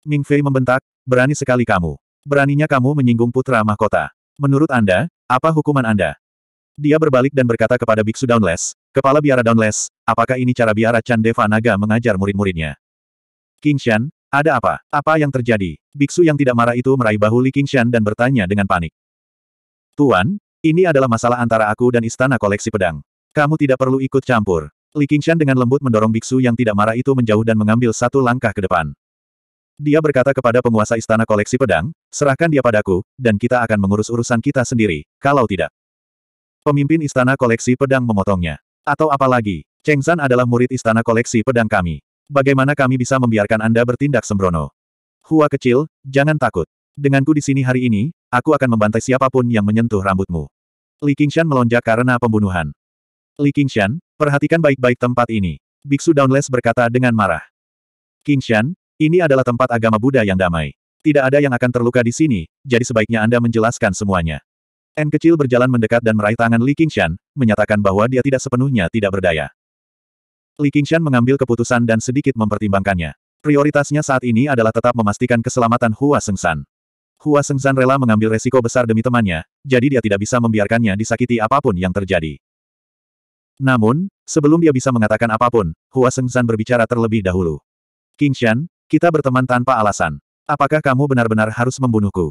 Ming Fei membentak, berani sekali kamu. Beraninya kamu menyinggung putra mahkota. Menurut Anda, apa hukuman Anda? Dia berbalik dan berkata kepada Biksu Downless, Kepala Biara Downless, apakah ini cara Biara Chan Naga mengajar murid-muridnya? King Shan, ada apa? Apa yang terjadi? Biksu yang tidak marah itu meraih bahu Li King Shan dan bertanya dengan panik. Tuan, ini adalah masalah antara aku dan istana koleksi pedang. Kamu tidak perlu ikut campur. Li Qingshan dengan lembut mendorong biksu yang tidak marah itu menjauh dan mengambil satu langkah ke depan. Dia berkata kepada penguasa istana koleksi pedang, serahkan dia padaku, dan kita akan mengurus urusan kita sendiri, kalau tidak. Pemimpin istana koleksi pedang memotongnya. Atau apalagi, Cheng San adalah murid istana koleksi pedang kami. Bagaimana kami bisa membiarkan Anda bertindak sembrono? Hua kecil, jangan takut. Denganku di sini hari ini, aku akan membantai siapapun yang menyentuh rambutmu. Li Qingshan melonjak karena pembunuhan. Li Qingshan, Perhatikan baik-baik tempat ini. Biksu Downless berkata dengan marah. King Kingshan, ini adalah tempat agama Buddha yang damai. Tidak ada yang akan terluka di sini, jadi sebaiknya Anda menjelaskan semuanya. N kecil berjalan mendekat dan meraih tangan Li Qingshan, menyatakan bahwa dia tidak sepenuhnya tidak berdaya. Li Qingshan mengambil keputusan dan sedikit mempertimbangkannya. Prioritasnya saat ini adalah tetap memastikan keselamatan Hua Sengsan. Hua Sengsan rela mengambil resiko besar demi temannya, jadi dia tidak bisa membiarkannya disakiti apapun yang terjadi. Namun, sebelum dia bisa mengatakan apapun, Hua Sengzan berbicara terlebih dahulu. King Shan, kita berteman tanpa alasan. Apakah kamu benar-benar harus membunuhku?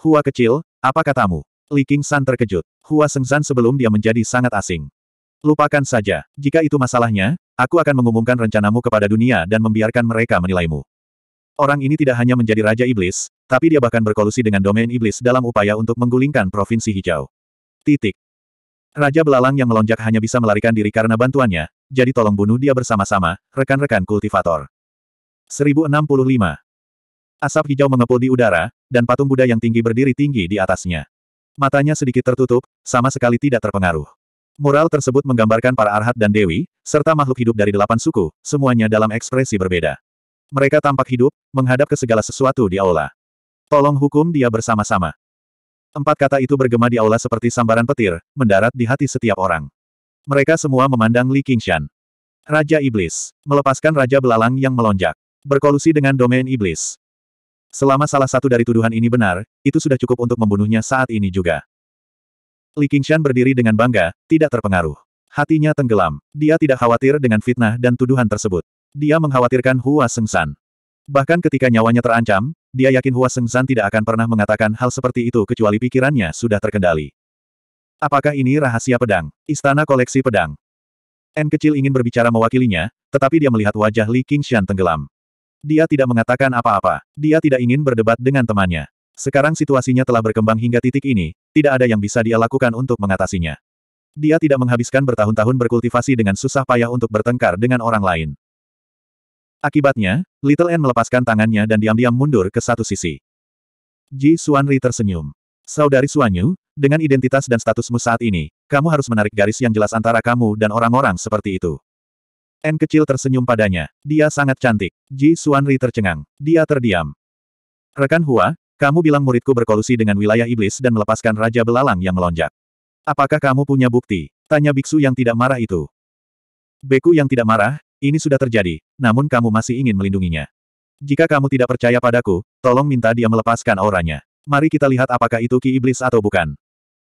Hua kecil, apa katamu? Li King San terkejut. Hua Sengzan sebelum dia menjadi sangat asing. Lupakan saja. Jika itu masalahnya, aku akan mengumumkan rencanamu kepada dunia dan membiarkan mereka menilaimu. Orang ini tidak hanya menjadi Raja Iblis, tapi dia bahkan berkolusi dengan domain Iblis dalam upaya untuk menggulingkan Provinsi Hijau. Titik. Raja belalang yang melonjak hanya bisa melarikan diri karena bantuannya, jadi tolong bunuh dia bersama-sama, rekan-rekan kultivator. 1065. Asap hijau mengepul di udara, dan patung Buddha yang tinggi berdiri tinggi di atasnya. Matanya sedikit tertutup, sama sekali tidak terpengaruh. Mural tersebut menggambarkan para arhat dan dewi, serta makhluk hidup dari delapan suku, semuanya dalam ekspresi berbeda. Mereka tampak hidup, menghadap ke segala sesuatu di aula. Tolong hukum dia bersama-sama. Empat kata itu bergema di aula seperti sambaran petir, mendarat di hati setiap orang. Mereka semua memandang Li Qingshan. Raja Iblis. Melepaskan Raja Belalang yang melonjak. Berkolusi dengan domain Iblis. Selama salah satu dari tuduhan ini benar, itu sudah cukup untuk membunuhnya saat ini juga. Li Qingshan berdiri dengan bangga, tidak terpengaruh. Hatinya tenggelam. Dia tidak khawatir dengan fitnah dan tuduhan tersebut. Dia mengkhawatirkan Hua Sengsan. Bahkan ketika nyawanya terancam, dia yakin Hua Sengzan tidak akan pernah mengatakan hal seperti itu kecuali pikirannya sudah terkendali. Apakah ini rahasia pedang? Istana koleksi pedang. N kecil ingin berbicara mewakilinya, tetapi dia melihat wajah Li Qingshan tenggelam. Dia tidak mengatakan apa-apa. Dia tidak ingin berdebat dengan temannya. Sekarang situasinya telah berkembang hingga titik ini, tidak ada yang bisa dia lakukan untuk mengatasinya. Dia tidak menghabiskan bertahun-tahun berkultivasi dengan susah payah untuk bertengkar dengan orang lain. Akibatnya, Little N melepaskan tangannya dan diam-diam mundur ke satu sisi. Ji Suanri tersenyum. Saudari Suanyu, dengan identitas dan statusmu saat ini, kamu harus menarik garis yang jelas antara kamu dan orang-orang seperti itu. N kecil tersenyum padanya. Dia sangat cantik. Ji Suanri tercengang. Dia terdiam. Rekan Hua, kamu bilang muridku berkolusi dengan wilayah iblis dan melepaskan Raja Belalang yang melonjak. Apakah kamu punya bukti? Tanya biksu yang tidak marah itu. Beku yang tidak marah, ini sudah terjadi, namun kamu masih ingin melindunginya. Jika kamu tidak percaya padaku, tolong minta dia melepaskan auranya. Mari kita lihat apakah itu ki iblis atau bukan.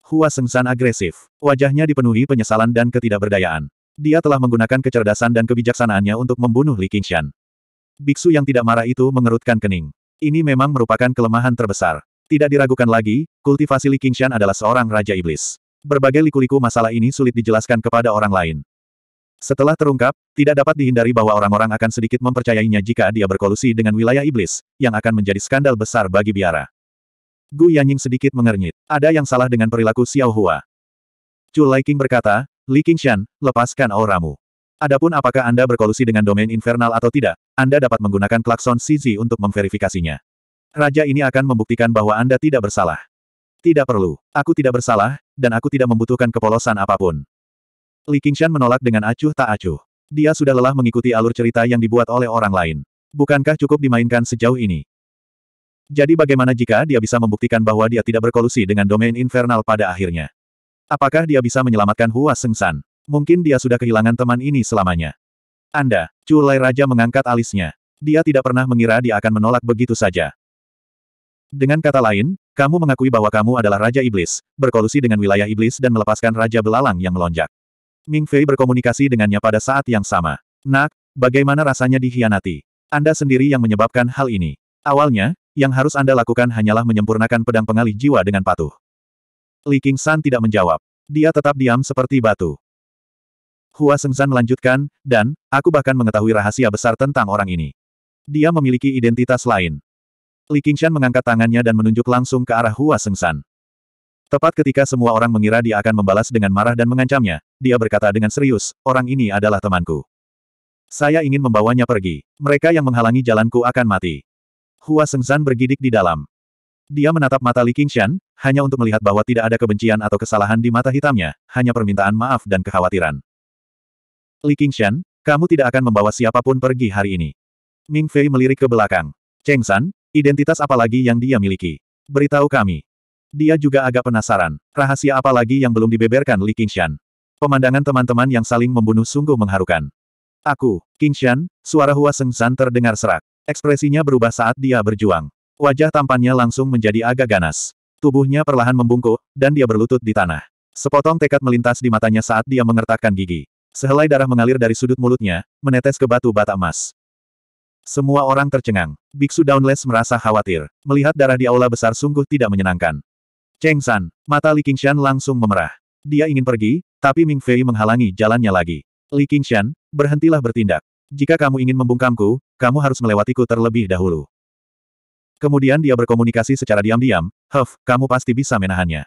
Hua Sengsan agresif. Wajahnya dipenuhi penyesalan dan ketidakberdayaan. Dia telah menggunakan kecerdasan dan kebijaksanaannya untuk membunuh Li Qingshan. Biksu yang tidak marah itu mengerutkan kening. Ini memang merupakan kelemahan terbesar. Tidak diragukan lagi, kultivasi Li Qingshan adalah seorang Raja Iblis. Berbagai liku-liku masalah ini sulit dijelaskan kepada orang lain. Setelah terungkap, tidak dapat dihindari bahwa orang-orang akan sedikit mempercayainya jika dia berkolusi dengan wilayah iblis, yang akan menjadi skandal besar bagi biara. Gu Yanying sedikit mengernyit. Ada yang salah dengan perilaku Xiao Hua. Chu King berkata, Li Qingshan, lepaskan auramu. Adapun apakah Anda berkolusi dengan domain infernal atau tidak, Anda dapat menggunakan klakson CZ untuk memverifikasinya. Raja ini akan membuktikan bahwa Anda tidak bersalah. Tidak perlu. Aku tidak bersalah, dan aku tidak membutuhkan kepolosan apapun. Li Qingshan menolak dengan acuh tak acuh. Dia sudah lelah mengikuti alur cerita yang dibuat oleh orang lain. Bukankah cukup dimainkan sejauh ini? Jadi bagaimana jika dia bisa membuktikan bahwa dia tidak berkolusi dengan domain infernal pada akhirnya? Apakah dia bisa menyelamatkan Hua Sengsan? Mungkin dia sudah kehilangan teman ini selamanya. Anda, Culai Raja mengangkat alisnya. Dia tidak pernah mengira dia akan menolak begitu saja. Dengan kata lain, kamu mengakui bahwa kamu adalah Raja Iblis, berkolusi dengan wilayah Iblis dan melepaskan Raja Belalang yang melonjak. Ming Fei berkomunikasi dengannya pada saat yang sama. Nak, bagaimana rasanya dihianati? Anda sendiri yang menyebabkan hal ini. Awalnya, yang harus Anda lakukan hanyalah menyempurnakan pedang pengalih jiwa dengan patuh. Li King San tidak menjawab. Dia tetap diam seperti batu. Hua Sengzan melanjutkan, dan, aku bahkan mengetahui rahasia besar tentang orang ini. Dia memiliki identitas lain. Li Qingshan mengangkat tangannya dan menunjuk langsung ke arah Hua San. Tepat ketika semua orang mengira dia akan membalas dengan marah dan mengancamnya, dia berkata dengan serius, orang ini adalah temanku. Saya ingin membawanya pergi. Mereka yang menghalangi jalanku akan mati. Hua Sengzan bergidik di dalam. Dia menatap mata Li Qingshan, hanya untuk melihat bahwa tidak ada kebencian atau kesalahan di mata hitamnya, hanya permintaan maaf dan kekhawatiran. Li Qingshan, kamu tidak akan membawa siapapun pergi hari ini. Ming Fei melirik ke belakang. Cheng San, identitas apa lagi yang dia miliki? Beritahu kami. Dia juga agak penasaran. Rahasia apa lagi yang belum dibeberkan Li Qingshan? Pemandangan teman-teman yang saling membunuh sungguh mengharukan. Aku, Qingshan, suara Hua Sengsan terdengar serak. Ekspresinya berubah saat dia berjuang. Wajah tampannya langsung menjadi agak ganas. Tubuhnya perlahan membungkuk, dan dia berlutut di tanah. Sepotong tekad melintas di matanya saat dia mengertakkan gigi. Sehelai darah mengalir dari sudut mulutnya, menetes ke batu bata emas. Semua orang tercengang. Biksu Downless merasa khawatir. Melihat darah di aula besar sungguh tidak menyenangkan. Cheng San, mata Li Qingshan langsung memerah. Dia ingin pergi, tapi Ming Fei menghalangi jalannya lagi. Li Qingshan, berhentilah bertindak. Jika kamu ingin membungkamku, kamu harus melewatiku terlebih dahulu. Kemudian dia berkomunikasi secara diam-diam, Huff, kamu pasti bisa menahannya.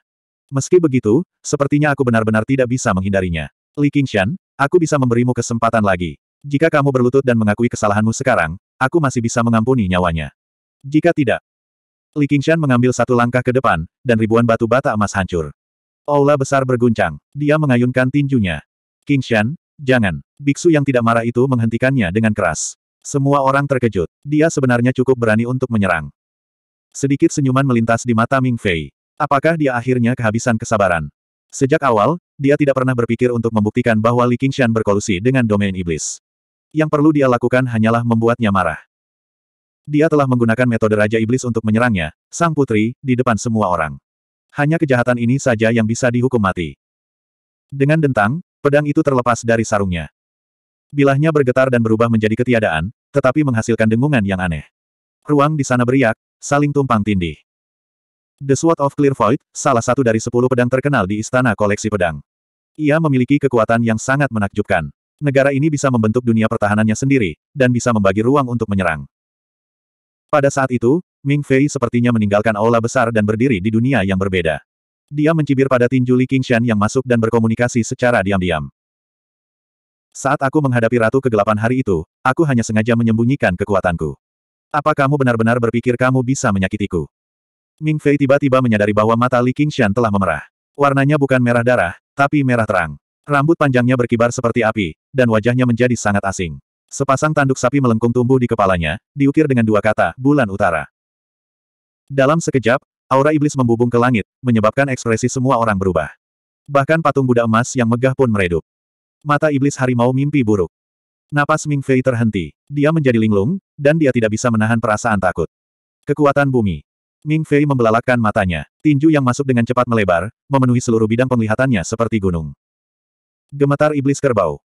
Meski begitu, sepertinya aku benar-benar tidak bisa menghindarinya. Li Qingshan, aku bisa memberimu kesempatan lagi. Jika kamu berlutut dan mengakui kesalahanmu sekarang, aku masih bisa mengampuni nyawanya. Jika tidak, Li Qingshan mengambil satu langkah ke depan, dan ribuan batu bata emas hancur. Aula besar berguncang. Dia mengayunkan tinjunya. Qingshan, jangan. Biksu yang tidak marah itu menghentikannya dengan keras. Semua orang terkejut. Dia sebenarnya cukup berani untuk menyerang. Sedikit senyuman melintas di mata Ming Fei. Apakah dia akhirnya kehabisan kesabaran? Sejak awal, dia tidak pernah berpikir untuk membuktikan bahwa Li Qingshan berkolusi dengan domain iblis. Yang perlu dia lakukan hanyalah membuatnya marah. Dia telah menggunakan metode Raja Iblis untuk menyerangnya, sang putri, di depan semua orang. Hanya kejahatan ini saja yang bisa dihukum mati. Dengan dentang, pedang itu terlepas dari sarungnya. Bilahnya bergetar dan berubah menjadi ketiadaan, tetapi menghasilkan dengungan yang aneh. Ruang di sana beriak, saling tumpang tindih. The Sword of Clear Void, salah satu dari sepuluh pedang terkenal di Istana Koleksi Pedang. Ia memiliki kekuatan yang sangat menakjubkan. Negara ini bisa membentuk dunia pertahanannya sendiri, dan bisa membagi ruang untuk menyerang. Pada saat itu, Ming Fei sepertinya meninggalkan aula besar dan berdiri di dunia yang berbeda. Dia mencibir pada tinju Li Qingshan yang masuk dan berkomunikasi secara diam-diam. Saat aku menghadapi Ratu Kegelapan hari itu, aku hanya sengaja menyembunyikan kekuatanku. Apa kamu benar-benar berpikir kamu bisa menyakitiku? Ming Fei tiba-tiba menyadari bahwa mata Li Qingshan telah memerah. Warnanya bukan merah darah, tapi merah terang. Rambut panjangnya berkibar seperti api, dan wajahnya menjadi sangat asing. Sepasang tanduk sapi melengkung tumbuh di kepalanya, diukir dengan dua kata, bulan utara. Dalam sekejap, aura iblis membubung ke langit, menyebabkan ekspresi semua orang berubah. Bahkan patung Buddha emas yang megah pun meredup. Mata iblis harimau mimpi buruk. Napas Ming Fei terhenti. Dia menjadi linglung, dan dia tidak bisa menahan perasaan takut. Kekuatan bumi. Ming Fei membelalakkan matanya. Tinju yang masuk dengan cepat melebar, memenuhi seluruh bidang penglihatannya seperti gunung. Gemetar iblis kerbau.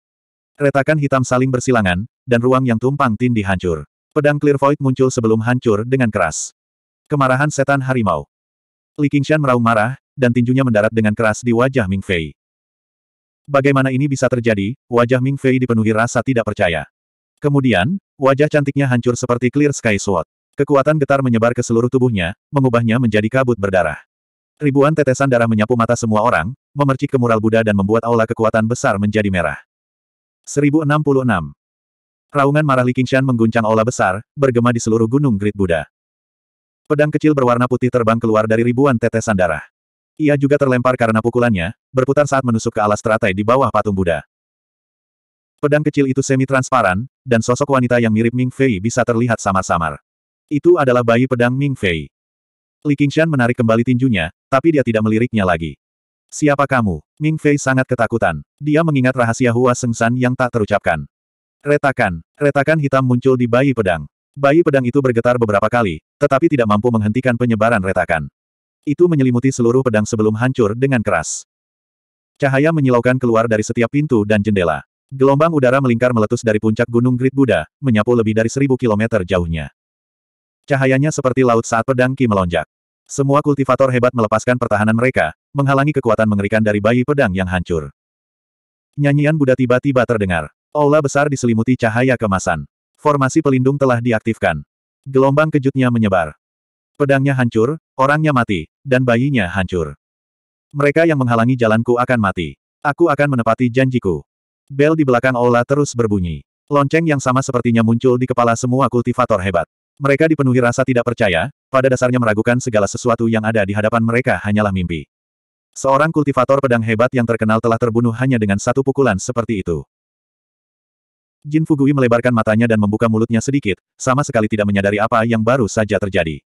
Retakan hitam saling bersilangan, dan ruang yang tumpang tindih hancur. Pedang Clear Void muncul sebelum hancur dengan keras. Kemarahan setan harimau. Li Qingshan meraung marah, dan tinjunya mendarat dengan keras di wajah Ming Fei. Bagaimana ini bisa terjadi, wajah Ming Fei dipenuhi rasa tidak percaya. Kemudian, wajah cantiknya hancur seperti Clear Sky Sword. Kekuatan getar menyebar ke seluruh tubuhnya, mengubahnya menjadi kabut berdarah. Ribuan tetesan darah menyapu mata semua orang, memercik ke mural Buddha dan membuat aula kekuatan besar menjadi merah. 1066. Raungan marah Li Qingshan mengguncang aula besar, bergema di seluruh gunung Grid Buddha. Pedang kecil berwarna putih terbang keluar dari ribuan tetesan darah. Ia juga terlempar karena pukulannya, berputar saat menusuk ke alas teratai di bawah patung Buddha. Pedang kecil itu semi-transparan, dan sosok wanita yang mirip Ming Fei bisa terlihat samar-samar. Itu adalah bayi pedang Ming Fei. Li Qingshan menarik kembali tinjunya, tapi dia tidak meliriknya lagi. Siapa kamu? Ming Fei sangat ketakutan. Dia mengingat rahasia Hua Sengsan yang tak terucapkan. Retakan, retakan hitam muncul di bayi pedang. Bayi pedang itu bergetar beberapa kali, tetapi tidak mampu menghentikan penyebaran retakan. Itu menyelimuti seluruh pedang sebelum hancur dengan keras. Cahaya menyilaukan keluar dari setiap pintu dan jendela. Gelombang udara melingkar meletus dari puncak Gunung Great Buddha, menyapu lebih dari seribu kilometer jauhnya. Cahayanya seperti laut saat pedang Ki melonjak. Semua kultivator hebat melepaskan pertahanan mereka, menghalangi kekuatan mengerikan dari bayi pedang yang hancur. Nyanyian Buddha tiba-tiba terdengar. Ola besar diselimuti cahaya kemasan. Formasi pelindung telah diaktifkan. Gelombang kejutnya menyebar. Pedangnya hancur, orangnya mati, dan bayinya hancur. Mereka yang menghalangi jalanku akan mati. Aku akan menepati janjiku. Bel di belakang Ola terus berbunyi. Lonceng yang sama sepertinya muncul di kepala semua kultivator hebat. Mereka dipenuhi rasa tidak percaya, pada dasarnya meragukan segala sesuatu yang ada di hadapan mereka hanyalah mimpi. Seorang kultivator pedang hebat yang terkenal telah terbunuh hanya dengan satu pukulan seperti itu. Jin Fugui melebarkan matanya dan membuka mulutnya sedikit, sama sekali tidak menyadari apa yang baru saja terjadi.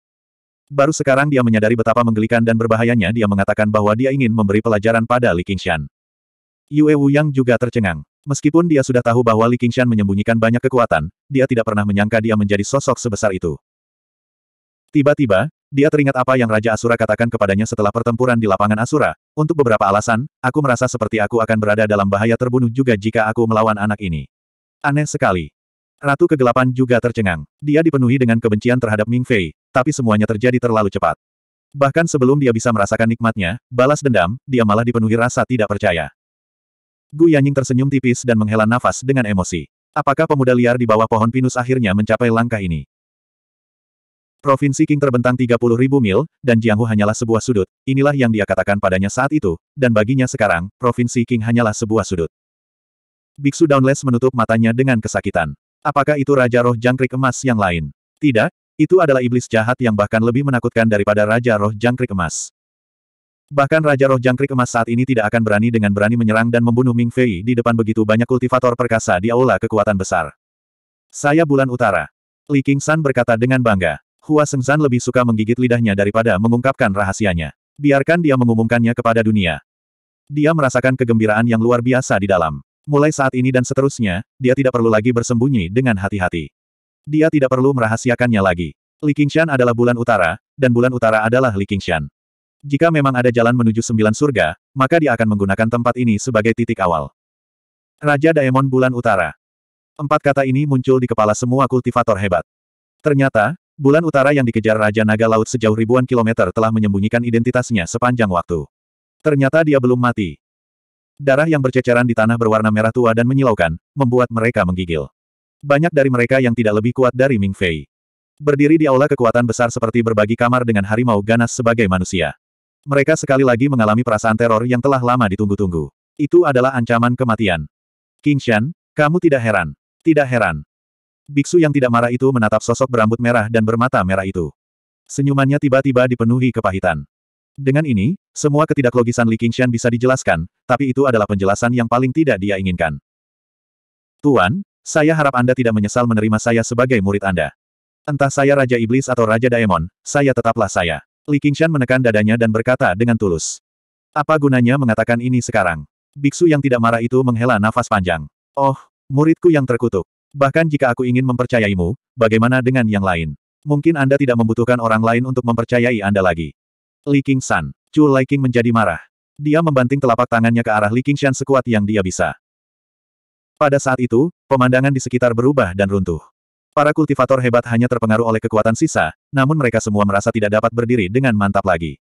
Baru sekarang dia menyadari betapa menggelikan dan berbahayanya dia mengatakan bahwa dia ingin memberi pelajaran pada Li Qingshan. Yue Wu yang juga tercengang. Meskipun dia sudah tahu bahwa Li Qingshan menyembunyikan banyak kekuatan, dia tidak pernah menyangka dia menjadi sosok sebesar itu. Tiba-tiba, dia teringat apa yang Raja Asura katakan kepadanya setelah pertempuran di lapangan Asura. Untuk beberapa alasan, aku merasa seperti aku akan berada dalam bahaya terbunuh juga jika aku melawan anak ini. Aneh sekali. Ratu Kegelapan juga tercengang. Dia dipenuhi dengan kebencian terhadap Ming Fei, tapi semuanya terjadi terlalu cepat. Bahkan sebelum dia bisa merasakan nikmatnya, balas dendam, dia malah dipenuhi rasa tidak percaya. Gu Yanying tersenyum tipis dan menghela nafas dengan emosi. Apakah pemuda liar di bawah pohon pinus akhirnya mencapai langkah ini? Provinsi King terbentang ribu mil, dan Jianghu hanyalah sebuah sudut. Inilah yang dia katakan padanya saat itu, dan baginya sekarang, Provinsi King hanyalah sebuah sudut. Biksu Downless menutup matanya dengan kesakitan. Apakah itu Raja Roh Jangkrik Emas yang lain? Tidak, itu adalah iblis jahat yang bahkan lebih menakutkan daripada Raja Roh Jangkrik Emas. Bahkan Raja Roh Jangkrik Emas saat ini tidak akan berani dengan berani menyerang dan membunuh Ming Fei di depan begitu banyak kultivator perkasa di aula kekuatan besar. Saya bulan utara. Li San berkata dengan bangga. Hua Sengzan lebih suka menggigit lidahnya daripada mengungkapkan rahasianya. Biarkan dia mengumumkannya kepada dunia. Dia merasakan kegembiraan yang luar biasa di dalam. Mulai saat ini dan seterusnya, dia tidak perlu lagi bersembunyi dengan hati-hati. Dia tidak perlu merahasiakannya lagi. Li Qingshan adalah bulan utara, dan bulan utara adalah Li Qingshan. Jika memang ada jalan menuju sembilan surga, maka dia akan menggunakan tempat ini sebagai titik awal. Raja Daemon Bulan Utara Empat kata ini muncul di kepala semua kultivator hebat. Ternyata, Bulan Utara yang dikejar Raja Naga Laut sejauh ribuan kilometer telah menyembunyikan identitasnya sepanjang waktu. Ternyata dia belum mati. Darah yang berceceran di tanah berwarna merah tua dan menyilaukan, membuat mereka menggigil. Banyak dari mereka yang tidak lebih kuat dari Ming Fei. Berdiri di aula kekuatan besar seperti berbagi kamar dengan harimau ganas sebagai manusia. Mereka sekali lagi mengalami perasaan teror yang telah lama ditunggu-tunggu. Itu adalah ancaman kematian. King Kingshan, kamu tidak heran. Tidak heran. Biksu yang tidak marah itu menatap sosok berambut merah dan bermata merah itu. Senyumannya tiba-tiba dipenuhi kepahitan. Dengan ini, semua ketidaklogisan Li Qingshan bisa dijelaskan, tapi itu adalah penjelasan yang paling tidak dia inginkan. Tuan, saya harap Anda tidak menyesal menerima saya sebagai murid Anda. Entah saya Raja Iblis atau Raja Daemon, saya tetaplah saya. Li Qingshan menekan dadanya dan berkata dengan tulus. Apa gunanya mengatakan ini sekarang? Biksu yang tidak marah itu menghela nafas panjang. Oh, muridku yang terkutuk. Bahkan jika aku ingin mempercayaimu, bagaimana dengan yang lain? Mungkin Anda tidak membutuhkan orang lain untuk mempercayai Anda lagi. Li Qingshan, Chu Qing menjadi marah. Dia membanting telapak tangannya ke arah Li Qingshan sekuat yang dia bisa. Pada saat itu, pemandangan di sekitar berubah dan runtuh. Para kultivator hebat hanya terpengaruh oleh kekuatan sisa, namun mereka semua merasa tidak dapat berdiri dengan mantap lagi.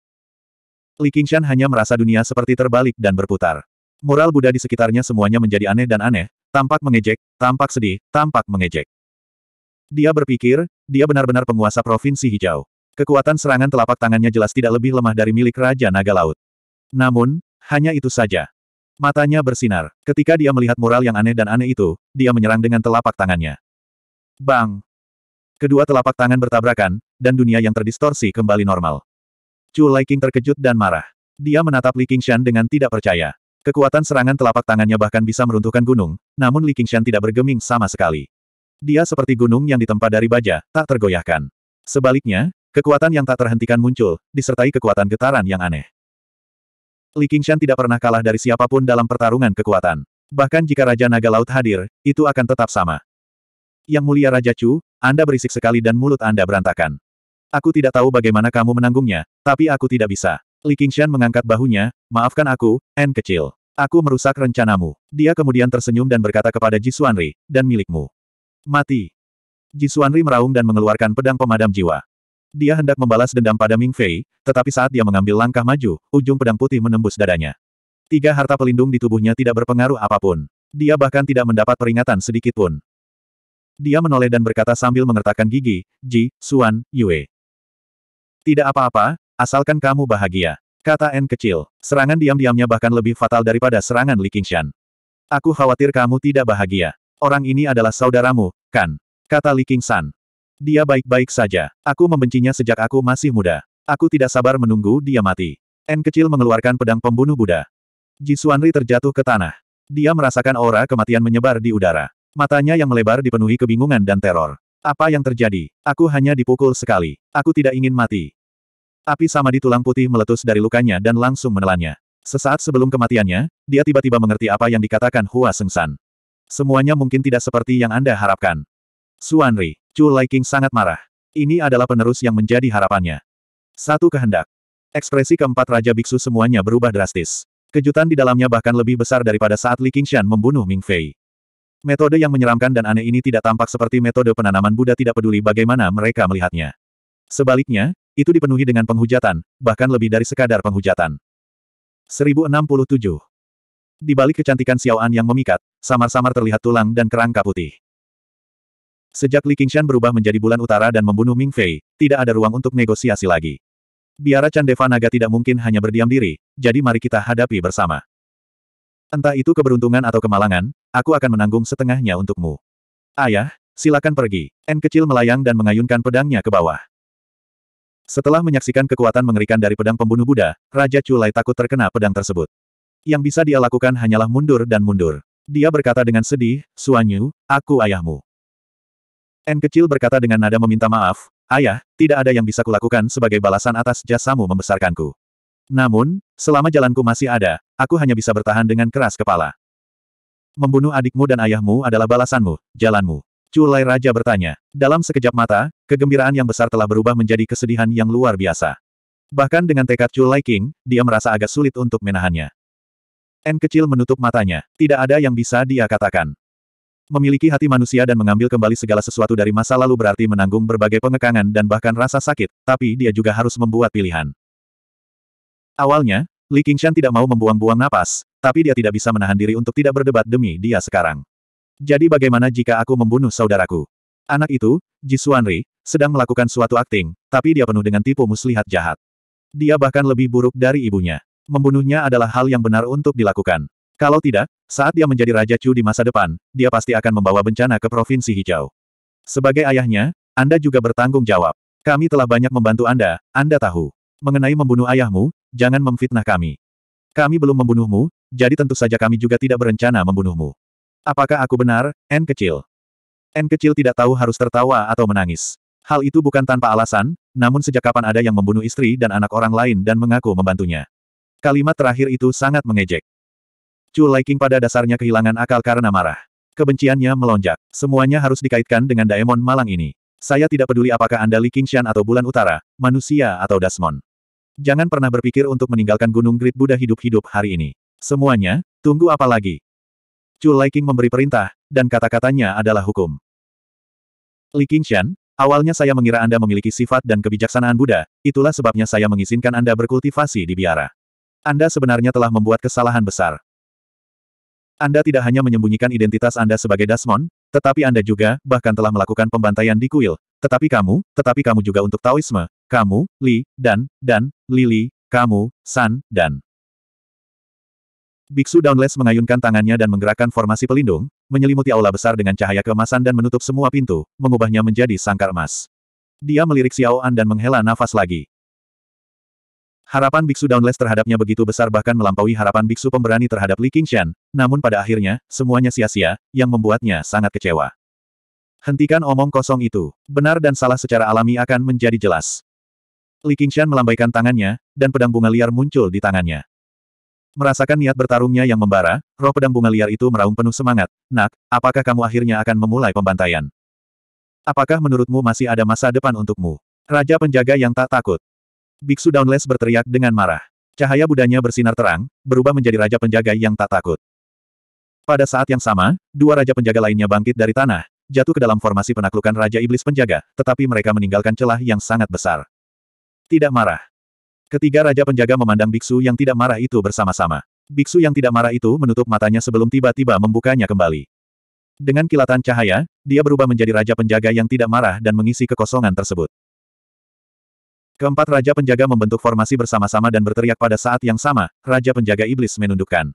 Li Qingshan hanya merasa dunia seperti terbalik dan berputar. Moral Buddha di sekitarnya semuanya menjadi aneh dan aneh, tampak mengejek, tampak sedih, tampak mengejek. Dia berpikir, dia benar-benar penguasa Provinsi Hijau. Kekuatan serangan telapak tangannya jelas tidak lebih lemah dari milik Raja Naga Laut. Namun, hanya itu saja. Matanya bersinar. Ketika dia melihat mural yang aneh dan aneh itu, dia menyerang dengan telapak tangannya. Bang! Kedua telapak tangan bertabrakan, dan dunia yang terdistorsi kembali normal. Chu Liking terkejut dan marah. Dia menatap Li Qingshan dengan tidak percaya. Kekuatan serangan telapak tangannya bahkan bisa meruntuhkan gunung, namun Li Qingshan tidak bergeming sama sekali. Dia seperti gunung yang ditempa dari baja, tak tergoyahkan. Sebaliknya, kekuatan yang tak terhentikan muncul, disertai kekuatan getaran yang aneh. Li Qingshan tidak pernah kalah dari siapapun dalam pertarungan kekuatan. Bahkan jika Raja Naga Laut hadir, itu akan tetap sama. Yang mulia Raja Chu, Anda berisik sekali dan mulut Anda berantakan. Aku tidak tahu bagaimana kamu menanggungnya, tapi aku tidak bisa. Li Qingshan mengangkat bahunya, maafkan aku, N kecil. Aku merusak rencanamu. Dia kemudian tersenyum dan berkata kepada Ji Suanri, dan milikmu. Mati. Ji Suanri meraung dan mengeluarkan pedang pemadam jiwa. Dia hendak membalas dendam pada Ming Fei, tetapi saat dia mengambil langkah maju, ujung pedang putih menembus dadanya. Tiga harta pelindung di tubuhnya tidak berpengaruh apapun. Dia bahkan tidak mendapat peringatan sedikitpun. Dia menoleh dan berkata sambil mengertakkan gigi, Ji, Suan, Yue. Tidak apa-apa, asalkan kamu bahagia. Kata N kecil. Serangan diam-diamnya bahkan lebih fatal daripada serangan Li Qingshan. Aku khawatir kamu tidak bahagia. Orang ini adalah saudaramu, kan? Kata Li Qingshan. Dia baik-baik saja. Aku membencinya sejak aku masih muda. Aku tidak sabar menunggu dia mati. N kecil mengeluarkan pedang pembunuh Buddha. Ji Suanri terjatuh ke tanah. Dia merasakan aura kematian menyebar di udara. Matanya yang melebar dipenuhi kebingungan dan teror. Apa yang terjadi? Aku hanya dipukul sekali. Aku tidak ingin mati. Api sama di tulang putih meletus dari lukanya dan langsung menelannya. Sesaat sebelum kematiannya, dia tiba-tiba mengerti apa yang dikatakan Hua Sengsan. Semuanya mungkin tidak seperti yang Anda harapkan. Suanri, Chu King sangat marah. Ini adalah penerus yang menjadi harapannya. Satu kehendak. Ekspresi keempat Raja Biksu semuanya berubah drastis. Kejutan di dalamnya bahkan lebih besar daripada saat Li Qingshan membunuh Ming Fei. Metode yang menyeramkan dan aneh ini tidak tampak seperti metode penanaman Buddha tidak peduli bagaimana mereka melihatnya. Sebaliknya, itu dipenuhi dengan penghujatan, bahkan lebih dari sekadar penghujatan. 1067. Di balik kecantikan Xiaoan yang memikat, samar-samar terlihat tulang dan kerangka putih. Sejak Li Qingshan berubah menjadi bulan utara dan membunuh Ming Fei, tidak ada ruang untuk negosiasi lagi. Biara Chandeva Naga tidak mungkin hanya berdiam diri, jadi mari kita hadapi bersama. Entah itu keberuntungan atau kemalangan, aku akan menanggung setengahnya untukmu. Ayah, silakan pergi. N kecil melayang dan mengayunkan pedangnya ke bawah. Setelah menyaksikan kekuatan mengerikan dari pedang pembunuh Buddha, Raja Culai takut terkena pedang tersebut. Yang bisa dia lakukan hanyalah mundur dan mundur. Dia berkata dengan sedih, Suanyu, aku ayahmu. N kecil berkata dengan nada meminta maaf, Ayah, tidak ada yang bisa kulakukan sebagai balasan atas jasamu membesarkanku. Namun, selama jalanku masih ada, Aku hanya bisa bertahan dengan keras kepala. Membunuh adikmu dan ayahmu adalah balasanmu, jalanmu. Culai Raja bertanya. Dalam sekejap mata, kegembiraan yang besar telah berubah menjadi kesedihan yang luar biasa. Bahkan dengan tekad Culai King, dia merasa agak sulit untuk menahannya. N kecil menutup matanya. Tidak ada yang bisa dia katakan. Memiliki hati manusia dan mengambil kembali segala sesuatu dari masa lalu berarti menanggung berbagai pengekangan dan bahkan rasa sakit, tapi dia juga harus membuat pilihan. Awalnya, Li Qingshan tidak mau membuang-buang napas, tapi dia tidak bisa menahan diri untuk tidak berdebat demi dia sekarang. Jadi bagaimana jika aku membunuh saudaraku? Anak itu, Ji Suanri, sedang melakukan suatu akting, tapi dia penuh dengan tipu muslihat jahat. Dia bahkan lebih buruk dari ibunya. Membunuhnya adalah hal yang benar untuk dilakukan. Kalau tidak, saat dia menjadi Raja Chu di masa depan, dia pasti akan membawa bencana ke Provinsi Hijau. Sebagai ayahnya, Anda juga bertanggung jawab. Kami telah banyak membantu Anda, Anda tahu. Mengenai membunuh ayahmu, jangan memfitnah kami. Kami belum membunuhmu, jadi tentu saja kami juga tidak berencana membunuhmu. Apakah aku benar, N kecil? N kecil tidak tahu harus tertawa atau menangis. Hal itu bukan tanpa alasan, namun sejak kapan ada yang membunuh istri dan anak orang lain dan mengaku membantunya. Kalimat terakhir itu sangat mengejek. Chu Liking pada dasarnya kehilangan akal karena marah. Kebenciannya melonjak. Semuanya harus dikaitkan dengan Daemon malang ini. Saya tidak peduli apakah Anda Li Qingshan atau Bulan Utara, manusia atau Dasmon. Jangan pernah berpikir untuk meninggalkan Gunung Grid Buddha hidup-hidup hari ini. Semuanya, tunggu apa lagi? Chu Laiking memberi perintah, dan kata-katanya adalah hukum. Li Qingshan, awalnya saya mengira Anda memiliki sifat dan kebijaksanaan Buddha, itulah sebabnya saya mengizinkan Anda berkultivasi di biara. Anda sebenarnya telah membuat kesalahan besar. Anda tidak hanya menyembunyikan identitas Anda sebagai Dasmon, tetapi Anda juga, bahkan telah melakukan pembantaian di kuil. Tetapi kamu, tetapi kamu juga untuk Taoisme, kamu, Li, dan, dan, Lili, kamu, San, dan. Biksu Downless mengayunkan tangannya dan menggerakkan formasi pelindung, menyelimuti aula besar dengan cahaya keemasan dan menutup semua pintu, mengubahnya menjadi sangkar emas. Dia melirik Xiao An dan menghela nafas lagi. Harapan Biksu Downless terhadapnya begitu besar bahkan melampaui harapan Biksu pemberani terhadap Li Qingshan, namun pada akhirnya, semuanya sia-sia, yang membuatnya sangat kecewa. Hentikan omong kosong itu. Benar dan salah secara alami akan menjadi jelas. Li Qingshan melambaikan tangannya, dan pedang bunga liar muncul di tangannya. Merasakan niat bertarungnya yang membara, roh pedang bunga liar itu meraung penuh semangat. Nak, apakah kamu akhirnya akan memulai pembantaian? Apakah menurutmu masih ada masa depan untukmu? Raja penjaga yang tak takut. Biksu Downless berteriak dengan marah. Cahaya budanya bersinar terang, berubah menjadi raja penjaga yang tak takut. Pada saat yang sama, dua raja penjaga lainnya bangkit dari tanah, jatuh ke dalam formasi penaklukan Raja Iblis Penjaga, tetapi mereka meninggalkan celah yang sangat besar. Tidak marah. Ketiga raja penjaga memandang biksu yang tidak marah itu bersama-sama. Biksu yang tidak marah itu menutup matanya sebelum tiba-tiba membukanya kembali. Dengan kilatan cahaya, dia berubah menjadi raja penjaga yang tidak marah dan mengisi kekosongan tersebut. Keempat raja penjaga membentuk formasi bersama-sama dan berteriak pada saat yang sama, raja penjaga iblis menundukkan.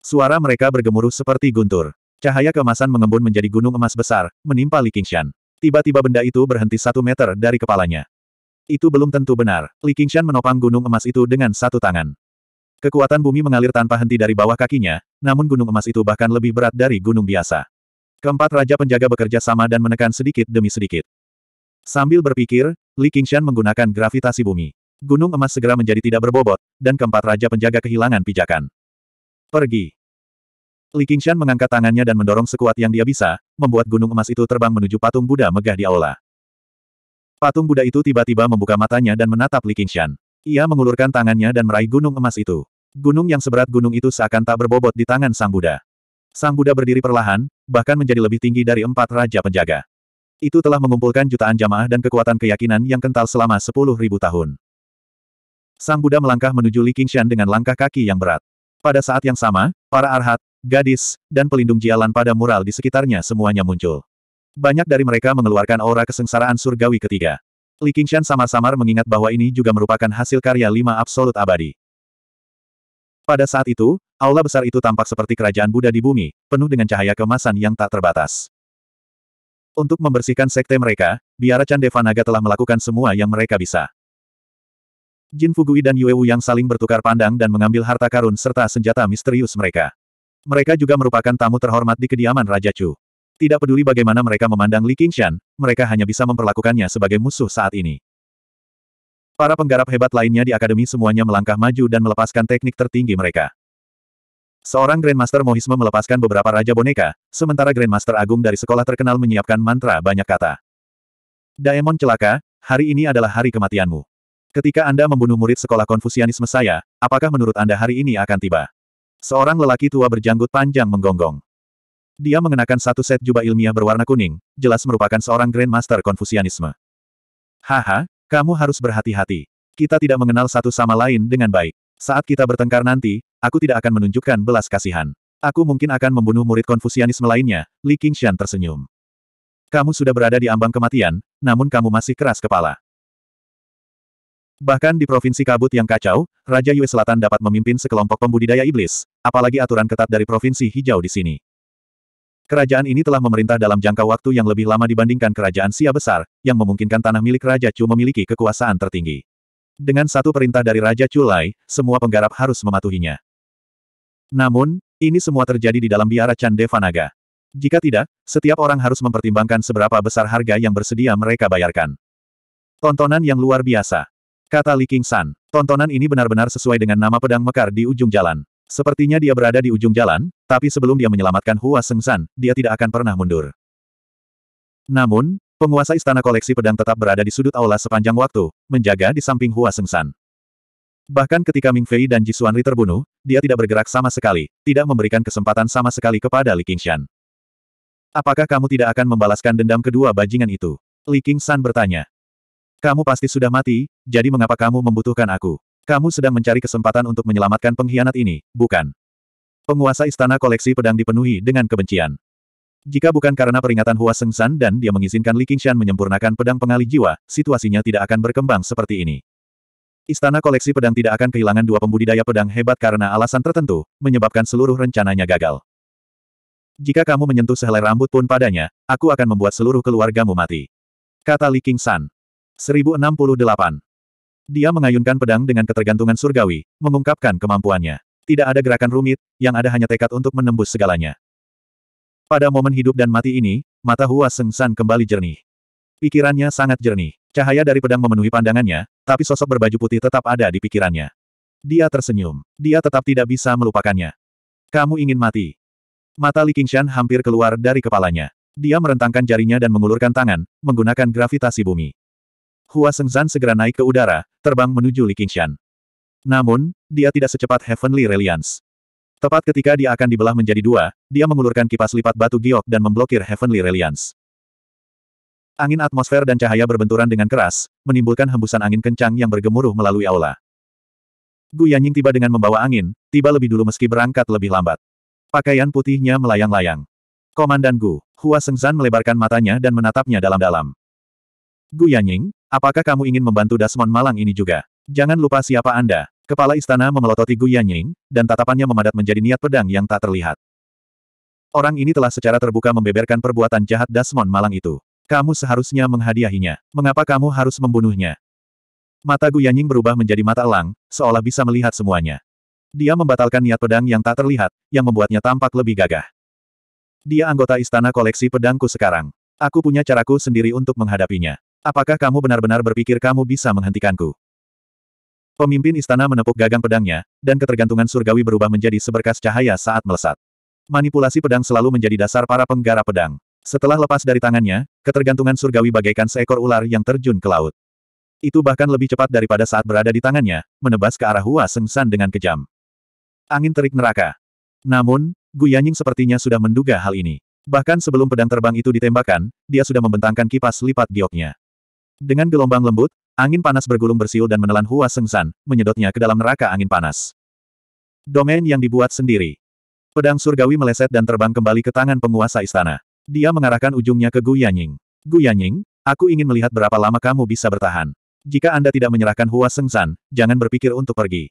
Suara mereka bergemuruh seperti guntur. Cahaya kemasan mengembun menjadi gunung emas besar, menimpa Li Qingshan. Tiba-tiba benda itu berhenti satu meter dari kepalanya. Itu belum tentu benar. Li Qingshan menopang gunung emas itu dengan satu tangan. Kekuatan bumi mengalir tanpa henti dari bawah kakinya, namun gunung emas itu bahkan lebih berat dari gunung biasa. Keempat raja penjaga bekerja sama dan menekan sedikit demi sedikit. Sambil berpikir, Li Qingshan menggunakan gravitasi bumi. Gunung emas segera menjadi tidak berbobot, dan keempat raja penjaga kehilangan pijakan. Pergi. Li Qingshan mengangkat tangannya dan mendorong sekuat yang dia bisa, membuat gunung emas itu terbang menuju patung Buddha megah di aula. Patung Buddha itu tiba-tiba membuka matanya dan menatap Li Qingshan. Ia mengulurkan tangannya dan meraih gunung emas itu. Gunung yang seberat gunung itu seakan tak berbobot di tangan Sang Buddha. Sang Buddha berdiri perlahan, bahkan menjadi lebih tinggi dari empat raja penjaga. Itu telah mengumpulkan jutaan jamaah dan kekuatan keyakinan yang kental selama sepuluh ribu tahun. Sang Buddha melangkah menuju Li Qingshan dengan langkah kaki yang berat. Pada saat yang sama, para arhat, gadis, dan pelindung jalan pada mural di sekitarnya semuanya muncul. Banyak dari mereka mengeluarkan aura kesengsaraan surgawi ketiga. Li Qingshan samar-samar mengingat bahwa ini juga merupakan hasil karya lima absolut abadi. Pada saat itu, aula besar itu tampak seperti kerajaan Buddha di bumi, penuh dengan cahaya kemasan yang tak terbatas. Untuk membersihkan sekte mereka, biara Chan Devanaga telah melakukan semua yang mereka bisa. Jin Fugui dan Yue Wu yang saling bertukar pandang dan mengambil harta karun serta senjata misterius mereka. Mereka juga merupakan tamu terhormat di kediaman Raja Chu. Tidak peduli bagaimana mereka memandang Li Qingshan, mereka hanya bisa memperlakukannya sebagai musuh saat ini. Para penggarap hebat lainnya di akademi semuanya melangkah maju dan melepaskan teknik tertinggi mereka. Seorang Grandmaster Mohisme melepaskan beberapa raja boneka, sementara Grandmaster Agung dari sekolah terkenal menyiapkan mantra banyak kata. Daemon celaka, hari ini adalah hari kematianmu. Ketika Anda membunuh murid sekolah Konfusianisme saya, apakah menurut Anda hari ini akan tiba? Seorang lelaki tua berjanggut panjang menggonggong. Dia mengenakan satu set jubah ilmiah berwarna kuning, jelas merupakan seorang Grandmaster Konfusianisme. Haha, kamu harus berhati-hati. Kita tidak mengenal satu sama lain dengan baik. Saat kita bertengkar nanti, aku tidak akan menunjukkan belas kasihan. Aku mungkin akan membunuh murid Konfusianisme lainnya, Li Qingshan tersenyum. Kamu sudah berada di ambang kematian, namun kamu masih keras kepala. Bahkan di provinsi kabut yang kacau, Raja Yue Selatan dapat memimpin sekelompok pembudidaya iblis, apalagi aturan ketat dari provinsi hijau di sini. Kerajaan ini telah memerintah dalam jangka waktu yang lebih lama dibandingkan kerajaan Sia Besar, yang memungkinkan tanah milik Raja Chu memiliki kekuasaan tertinggi. Dengan satu perintah dari Raja Chu Lai, semua penggarap harus mematuhinya. Namun, ini semua terjadi di dalam biara Chan Devanaga. Jika tidak, setiap orang harus mempertimbangkan seberapa besar harga yang bersedia mereka bayarkan. Tontonan yang luar biasa. Kata Li King San, tontonan ini benar-benar sesuai dengan nama pedang mekar di ujung jalan. Sepertinya dia berada di ujung jalan, tapi sebelum dia menyelamatkan Hua Seng San, dia tidak akan pernah mundur. Namun, penguasa istana koleksi pedang tetap berada di sudut aula sepanjang waktu, menjaga di samping Hua Seng San. Bahkan ketika Ming Fei dan Ji Xuanri terbunuh, dia tidak bergerak sama sekali, tidak memberikan kesempatan sama sekali kepada Li Shan. Apakah kamu tidak akan membalaskan dendam kedua bajingan itu? Li San bertanya. Kamu pasti sudah mati, jadi mengapa kamu membutuhkan aku? Kamu sedang mencari kesempatan untuk menyelamatkan pengkhianat ini, bukan? Penguasa istana koleksi pedang dipenuhi dengan kebencian. Jika bukan karena peringatan Hua Sengsan dan dia mengizinkan Li Qingshan menyempurnakan pedang pengali jiwa, situasinya tidak akan berkembang seperti ini. Istana koleksi pedang tidak akan kehilangan dua pembudidaya pedang hebat karena alasan tertentu, menyebabkan seluruh rencananya gagal. Jika kamu menyentuh sehelai rambut pun padanya, aku akan membuat seluruh keluargamu mati. Kata Li Qingshan. 1068. Dia mengayunkan pedang dengan ketergantungan surgawi, mengungkapkan kemampuannya. Tidak ada gerakan rumit, yang ada hanya tekad untuk menembus segalanya. Pada momen hidup dan mati ini, mata Hua Seng San kembali jernih. Pikirannya sangat jernih. Cahaya dari pedang memenuhi pandangannya, tapi sosok berbaju putih tetap ada di pikirannya. Dia tersenyum. Dia tetap tidak bisa melupakannya. Kamu ingin mati. Mata Li Qingshan hampir keluar dari kepalanya. Dia merentangkan jarinya dan mengulurkan tangan, menggunakan gravitasi bumi. Hua Sengzan segera naik ke udara, terbang menuju Li Qingshan. Namun, dia tidak secepat Heavenly Reliance. Tepat ketika dia akan dibelah menjadi dua, dia mengulurkan kipas lipat batu giok dan memblokir Heavenly Reliance. Angin atmosfer dan cahaya berbenturan dengan keras, menimbulkan hembusan angin kencang yang bergemuruh melalui aula. Gu Yanying tiba dengan membawa angin, tiba lebih dulu meski berangkat lebih lambat. Pakaian putihnya melayang-layang. Komandan Gu, Hua Sengzan melebarkan matanya dan menatapnya dalam-dalam. Gu Yanying, Apakah kamu ingin membantu Dasmon Malang ini juga? Jangan lupa siapa Anda. Kepala istana memelototi Gu Yanying, dan tatapannya memadat menjadi niat pedang yang tak terlihat. Orang ini telah secara terbuka membeberkan perbuatan jahat Dasmon Malang itu. Kamu seharusnya menghadiahinya. Mengapa kamu harus membunuhnya? Mata Gu Yanying berubah menjadi mata elang, seolah bisa melihat semuanya. Dia membatalkan niat pedang yang tak terlihat, yang membuatnya tampak lebih gagah. Dia anggota istana koleksi pedangku sekarang. Aku punya caraku sendiri untuk menghadapinya. Apakah kamu benar-benar berpikir kamu bisa menghentikanku? Pemimpin istana menepuk gagang pedangnya, dan ketergantungan surgawi berubah menjadi seberkas cahaya saat melesat. Manipulasi pedang selalu menjadi dasar para penggara pedang. Setelah lepas dari tangannya, ketergantungan surgawi bagaikan seekor ular yang terjun ke laut. Itu bahkan lebih cepat daripada saat berada di tangannya, menebas ke arah Hua Sengsan dengan kejam. Angin terik neraka. Namun, Gu Yanying sepertinya sudah menduga hal ini. Bahkan sebelum pedang terbang itu ditembakkan, dia sudah membentangkan kipas lipat gioknya. Dengan gelombang lembut, angin panas bergulung bersiul dan menelan Hua Sengsan, menyedotnya ke dalam neraka angin panas. Domain yang dibuat sendiri. Pedang surgawi meleset dan terbang kembali ke tangan penguasa istana. Dia mengarahkan ujungnya ke Gu Yanying. Gu Yanying, aku ingin melihat berapa lama kamu bisa bertahan. Jika Anda tidak menyerahkan Hua Sengsan, jangan berpikir untuk pergi.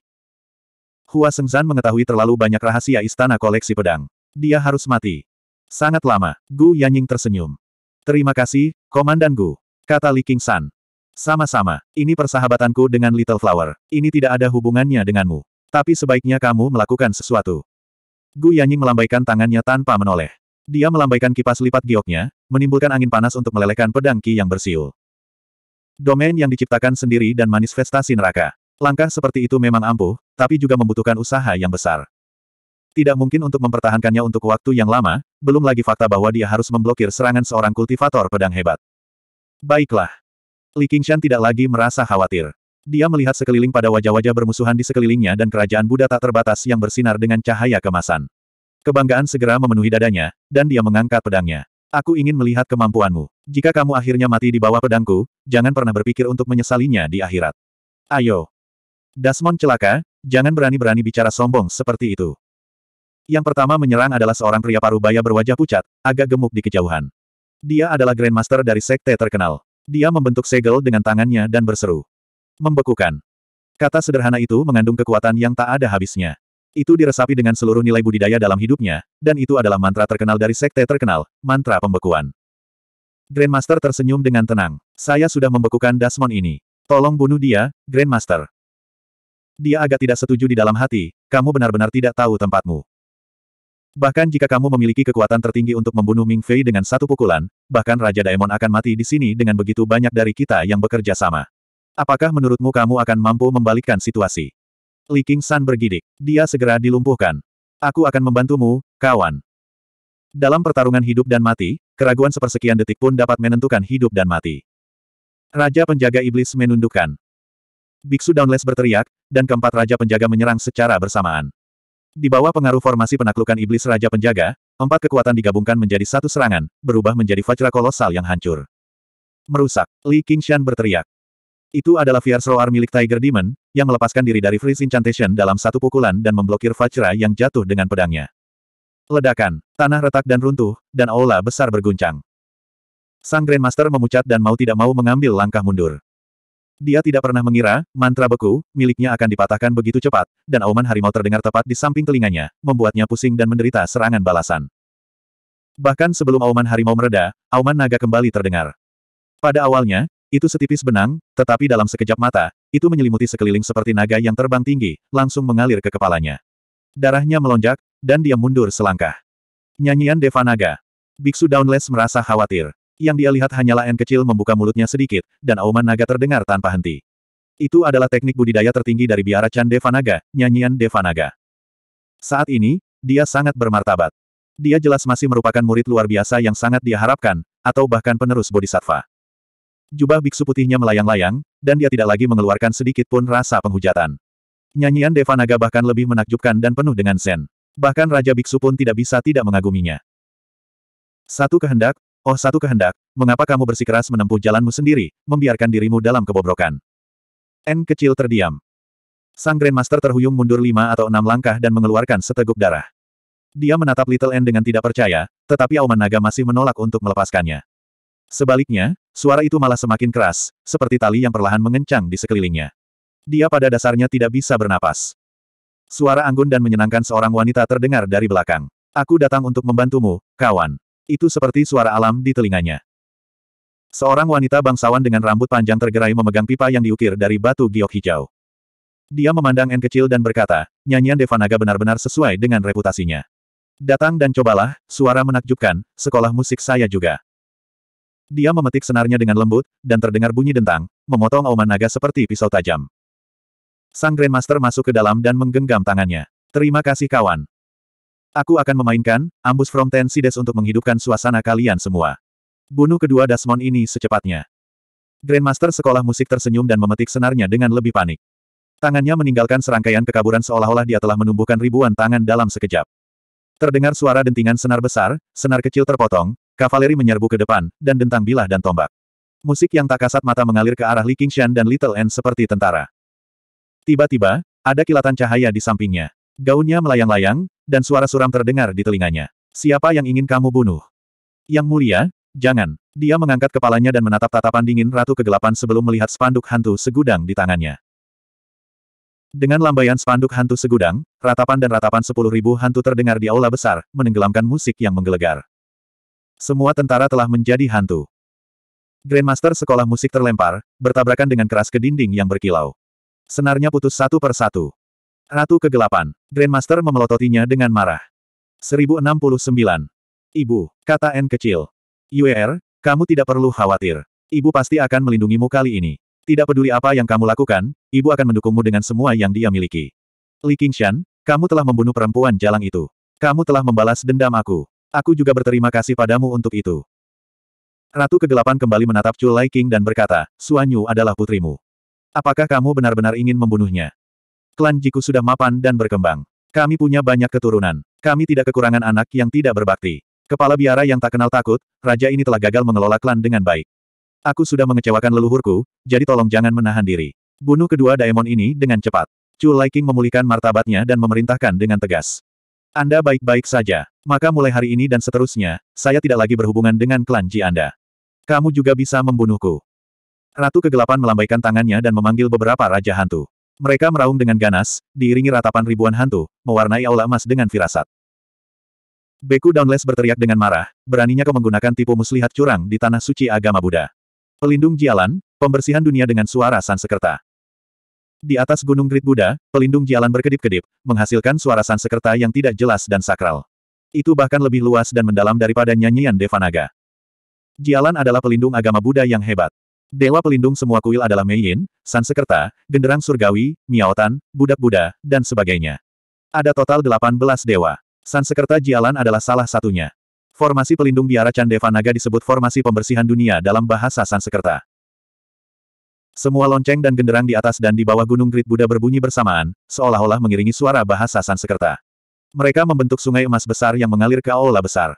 Hua Sengsan mengetahui terlalu banyak rahasia istana koleksi pedang. Dia harus mati. Sangat lama, Gu Yanying tersenyum. Terima kasih, Komandan Gu. Kata Li King San. Sama-sama, ini persahabatanku dengan Little Flower. Ini tidak ada hubungannya denganmu. Tapi sebaiknya kamu melakukan sesuatu. Gu Yanying melambaikan tangannya tanpa menoleh. Dia melambaikan kipas lipat gioknya, menimbulkan angin panas untuk melelehkan pedang Ki yang bersiul. Domain yang diciptakan sendiri dan manifestasi neraka. Langkah seperti itu memang ampuh, tapi juga membutuhkan usaha yang besar. Tidak mungkin untuk mempertahankannya untuk waktu yang lama, belum lagi fakta bahwa dia harus memblokir serangan seorang kultivator pedang hebat. Baiklah. Li Qingshan tidak lagi merasa khawatir. Dia melihat sekeliling pada wajah-wajah bermusuhan di sekelilingnya dan kerajaan Buddha tak terbatas yang bersinar dengan cahaya kemasan. Kebanggaan segera memenuhi dadanya, dan dia mengangkat pedangnya. Aku ingin melihat kemampuanmu. Jika kamu akhirnya mati di bawah pedangku, jangan pernah berpikir untuk menyesalinya di akhirat. Ayo. Dasmon celaka, jangan berani-berani bicara sombong seperti itu. Yang pertama menyerang adalah seorang pria parubaya berwajah pucat, agak gemuk di kejauhan. Dia adalah Grandmaster dari sekte terkenal. Dia membentuk segel dengan tangannya dan berseru. Membekukan. Kata sederhana itu mengandung kekuatan yang tak ada habisnya. Itu diresapi dengan seluruh nilai budidaya dalam hidupnya, dan itu adalah mantra terkenal dari sekte terkenal, mantra pembekuan. Grandmaster tersenyum dengan tenang. Saya sudah membekukan Dasmon ini. Tolong bunuh dia, Grandmaster. Dia agak tidak setuju di dalam hati, kamu benar-benar tidak tahu tempatmu. Bahkan jika kamu memiliki kekuatan tertinggi untuk membunuh Ming Fei dengan satu pukulan, bahkan Raja Daemon akan mati di sini dengan begitu banyak dari kita yang bekerja sama. Apakah menurutmu kamu akan mampu membalikkan situasi? Li King San bergidik. Dia segera dilumpuhkan. Aku akan membantumu, kawan. Dalam pertarungan hidup dan mati, keraguan sepersekian detik pun dapat menentukan hidup dan mati. Raja penjaga iblis menundukkan. Biksu Downless berteriak, dan keempat raja penjaga menyerang secara bersamaan. Di bawah pengaruh formasi penaklukan iblis Raja Penjaga, empat kekuatan digabungkan menjadi satu serangan, berubah menjadi Vajra kolosal yang hancur. Merusak, Li Qingshan berteriak. Itu adalah Fierce Roar milik Tiger Demon, yang melepaskan diri dari Freeze Incantation dalam satu pukulan dan memblokir Vajra yang jatuh dengan pedangnya. Ledakan, tanah retak dan runtuh, dan aula besar berguncang. Sang Grandmaster memucat dan mau tidak mau mengambil langkah mundur. Dia tidak pernah mengira, mantra beku, miliknya akan dipatahkan begitu cepat, dan auman harimau terdengar tepat di samping telinganya, membuatnya pusing dan menderita serangan balasan. Bahkan sebelum auman harimau mereda, auman naga kembali terdengar. Pada awalnya, itu setipis benang, tetapi dalam sekejap mata, itu menyelimuti sekeliling seperti naga yang terbang tinggi, langsung mengalir ke kepalanya. Darahnya melonjak, dan dia mundur selangkah. Nyanyian Deva Naga. Biksu Downless merasa khawatir. Yang dia lihat hanyalah N kecil membuka mulutnya sedikit, dan auman naga terdengar tanpa henti. Itu adalah teknik budidaya tertinggi dari biara Chan Devanaga, nyanyian Devanaga. Saat ini, dia sangat bermartabat. Dia jelas masih merupakan murid luar biasa yang sangat dia harapkan, atau bahkan penerus bodhisattva. Jubah biksu putihnya melayang-layang, dan dia tidak lagi mengeluarkan sedikit pun rasa penghujatan. Nyanyian Devanaga bahkan lebih menakjubkan dan penuh dengan sen. Bahkan Raja Biksu pun tidak bisa tidak mengaguminya. Satu kehendak, Oh satu kehendak, mengapa kamu bersikeras menempuh jalanmu sendiri, membiarkan dirimu dalam kebobrokan? N kecil terdiam. Sang Grandmaster terhuyung mundur lima atau enam langkah dan mengeluarkan seteguk darah. Dia menatap Little N dengan tidak percaya, tetapi Auman Naga masih menolak untuk melepaskannya. Sebaliknya, suara itu malah semakin keras, seperti tali yang perlahan mengencang di sekelilingnya. Dia pada dasarnya tidak bisa bernapas. Suara anggun dan menyenangkan seorang wanita terdengar dari belakang. Aku datang untuk membantumu, kawan. Itu seperti suara alam di telinganya. Seorang wanita bangsawan dengan rambut panjang tergerai memegang pipa yang diukir dari batu giok hijau. Dia memandang N kecil dan berkata, nyanyian Devanaga benar-benar sesuai dengan reputasinya. Datang dan cobalah, suara menakjubkan, sekolah musik saya juga. Dia memetik senarnya dengan lembut, dan terdengar bunyi dentang, memotong auman naga seperti pisau tajam. Sang Grandmaster masuk ke dalam dan menggenggam tangannya. Terima kasih kawan. Aku akan memainkan, Ambus from Ten untuk menghidupkan suasana kalian semua. Bunuh kedua Dasmon ini secepatnya. Grandmaster sekolah musik tersenyum dan memetik senarnya dengan lebih panik. Tangannya meninggalkan serangkaian kekaburan seolah-olah dia telah menumbuhkan ribuan tangan dalam sekejap. Terdengar suara dentingan senar besar, senar kecil terpotong, kavaleri menyerbu ke depan, dan dentang bilah dan tombak. Musik yang tak kasat mata mengalir ke arah Li Qingshan dan Little N seperti tentara. Tiba-tiba, ada kilatan cahaya di sampingnya. Gaunnya melayang-layang, dan suara suram terdengar di telinganya. Siapa yang ingin kamu bunuh? Yang mulia, jangan. Dia mengangkat kepalanya dan menatap tatapan dingin Ratu Kegelapan sebelum melihat spanduk hantu segudang di tangannya. Dengan lambaian spanduk hantu segudang, ratapan dan ratapan sepuluh ribu hantu terdengar di aula besar, menenggelamkan musik yang menggelegar. Semua tentara telah menjadi hantu. Grandmaster sekolah musik terlempar, bertabrakan dengan keras ke dinding yang berkilau. Senarnya putus satu per satu. Ratu Kegelapan. Grandmaster memelototinya dengan marah. 1069. Ibu, kata N kecil. UER, kamu tidak perlu khawatir. Ibu pasti akan melindungimu kali ini. Tidak peduli apa yang kamu lakukan, ibu akan mendukungmu dengan semua yang dia miliki. Li Qingshan, kamu telah membunuh perempuan jalang itu. Kamu telah membalas dendam aku. Aku juga berterima kasih padamu untuk itu. Ratu Kegelapan kembali menatap Chu Lai King dan berkata, Suanyu adalah putrimu. Apakah kamu benar-benar ingin membunuhnya? klan Jiku sudah mapan dan berkembang. Kami punya banyak keturunan. Kami tidak kekurangan anak yang tidak berbakti. Kepala biara yang tak kenal takut, raja ini telah gagal mengelola klan dengan baik. Aku sudah mengecewakan leluhurku, jadi tolong jangan menahan diri. Bunuh kedua daemon ini dengan cepat. Chu Liking memulihkan martabatnya dan memerintahkan dengan tegas. Anda baik-baik saja. Maka mulai hari ini dan seterusnya, saya tidak lagi berhubungan dengan klan Ji Anda. Kamu juga bisa membunuhku. Ratu kegelapan melambaikan tangannya dan memanggil beberapa raja hantu. Mereka meraung dengan ganas, diiringi ratapan ribuan hantu, mewarnai aula emas dengan firasat. Beku Downless berteriak dengan marah, beraninya kau menggunakan tipu muslihat curang di tanah suci agama Buddha. Pelindung jalan, pembersihan dunia dengan suara Sansekerta. Di atas gunung Grid Buddha, pelindung jalan berkedip-kedip, menghasilkan suara Sansekerta yang tidak jelas dan sakral. Itu bahkan lebih luas dan mendalam daripada nyanyian Devanaga. Jalan adalah pelindung agama Buddha yang hebat. Dewa pelindung semua kuil adalah Mei San Sansekerta, Genderang Surgawi, Miaotan, Budak Buddha, dan sebagainya. Ada total 18 dewa. Sansekerta Jialan adalah salah satunya. Formasi pelindung biara Candeva Naga disebut formasi pembersihan dunia dalam bahasa Sansekerta. Semua lonceng dan genderang di atas dan di bawah gunung Grit Buddha berbunyi bersamaan, seolah-olah mengiringi suara bahasa Sansekerta. Mereka membentuk sungai emas besar yang mengalir ke aula besar.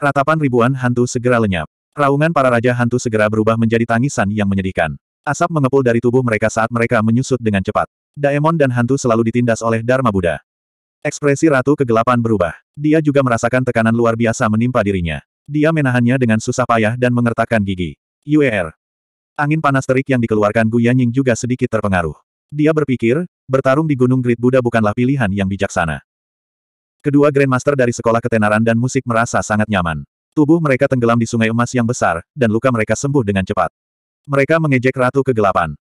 Ratapan ribuan hantu segera lenyap. Raungan para raja hantu segera berubah menjadi tangisan yang menyedihkan. Asap mengepul dari tubuh mereka saat mereka menyusut dengan cepat. Daemon dan hantu selalu ditindas oleh Dharma Buddha. Ekspresi Ratu Kegelapan berubah. Dia juga merasakan tekanan luar biasa menimpa dirinya. Dia menahannya dengan susah payah dan mengertakkan gigi. UER. Angin panas terik yang dikeluarkan Gu Yanying juga sedikit terpengaruh. Dia berpikir, bertarung di Gunung Grid Buddha bukanlah pilihan yang bijaksana. Kedua Grandmaster dari Sekolah Ketenaran dan Musik merasa sangat nyaman. Tubuh mereka tenggelam di sungai emas yang besar, dan luka mereka sembuh dengan cepat. Mereka mengejek Ratu Kegelapan.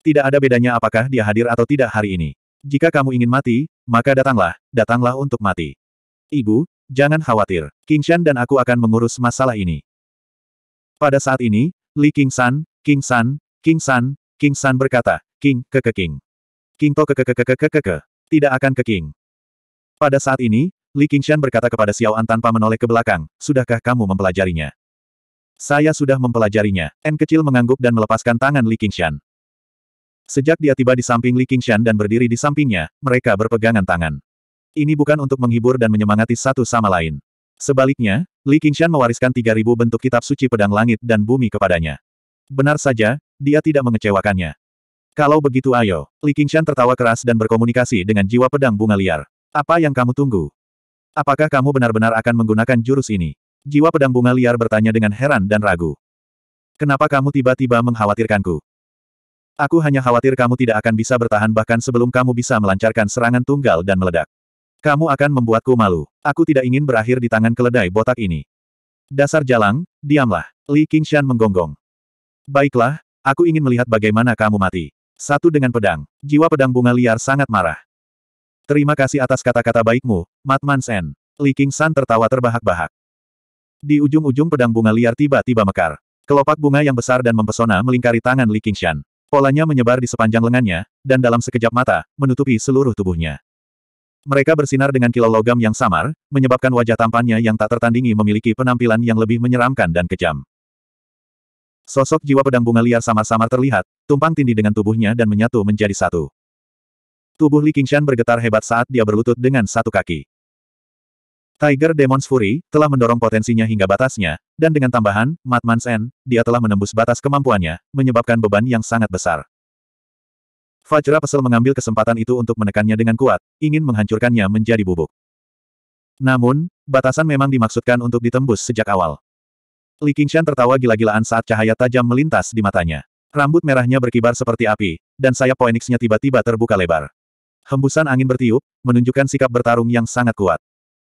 Tidak ada bedanya apakah dia hadir atau tidak hari ini. Jika kamu ingin mati, maka datanglah, datanglah untuk mati. Ibu, jangan khawatir. King Shan dan aku akan mengurus masalah ini. Pada saat ini, Li King King San, King San berkata, King, keke King. King to keke keke keke keke, tidak akan ke King. Pada saat ini, Li Qingshan berkata kepada Xiao An tanpa menoleh ke belakang, sudahkah kamu mempelajarinya? Saya sudah mempelajarinya. N kecil mengangguk dan melepaskan tangan Li Qingshan. Sejak dia tiba di samping Li Qingshan dan berdiri di sampingnya, mereka berpegangan tangan. Ini bukan untuk menghibur dan menyemangati satu sama lain. Sebaliknya, Li Qingshan mewariskan 3000 bentuk kitab suci pedang langit dan bumi kepadanya. Benar saja, dia tidak mengecewakannya. Kalau begitu ayo, Li Qingshan tertawa keras dan berkomunikasi dengan jiwa pedang bunga liar. Apa yang kamu tunggu? Apakah kamu benar-benar akan menggunakan jurus ini? Jiwa pedang bunga liar bertanya dengan heran dan ragu. Kenapa kamu tiba-tiba mengkhawatirkanku? Aku hanya khawatir kamu tidak akan bisa bertahan bahkan sebelum kamu bisa melancarkan serangan tunggal dan meledak. Kamu akan membuatku malu. Aku tidak ingin berakhir di tangan keledai botak ini. Dasar jalang, diamlah. Li Qingshan menggonggong. Baiklah, aku ingin melihat bagaimana kamu mati. Satu dengan pedang. Jiwa pedang bunga liar sangat marah. Terima kasih atas kata-kata baikmu, Matman Sen. Li King San tertawa terbahak-bahak. Di ujung-ujung pedang bunga liar tiba-tiba mekar. Kelopak bunga yang besar dan mempesona melingkari tangan Li Qingshan. Polanya menyebar di sepanjang lengannya, dan dalam sekejap mata, menutupi seluruh tubuhnya. Mereka bersinar dengan kilau logam yang samar, menyebabkan wajah tampannya yang tak tertandingi memiliki penampilan yang lebih menyeramkan dan kejam. Sosok jiwa pedang bunga liar samar-samar terlihat, tumpang tindih dengan tubuhnya dan menyatu menjadi satu. Tubuh Li Qingshan bergetar hebat saat dia berlutut dengan satu kaki. Tiger Demon's Fury telah mendorong potensinya hingga batasnya, dan dengan tambahan, Matman End, dia telah menembus batas kemampuannya, menyebabkan beban yang sangat besar. Fajra Pesel mengambil kesempatan itu untuk menekannya dengan kuat, ingin menghancurkannya menjadi bubuk. Namun, batasan memang dimaksudkan untuk ditembus sejak awal. Li Qingshan tertawa gila-gilaan saat cahaya tajam melintas di matanya. Rambut merahnya berkibar seperti api, dan sayap poenixnya tiba-tiba terbuka lebar. Hembusan angin bertiup, menunjukkan sikap bertarung yang sangat kuat.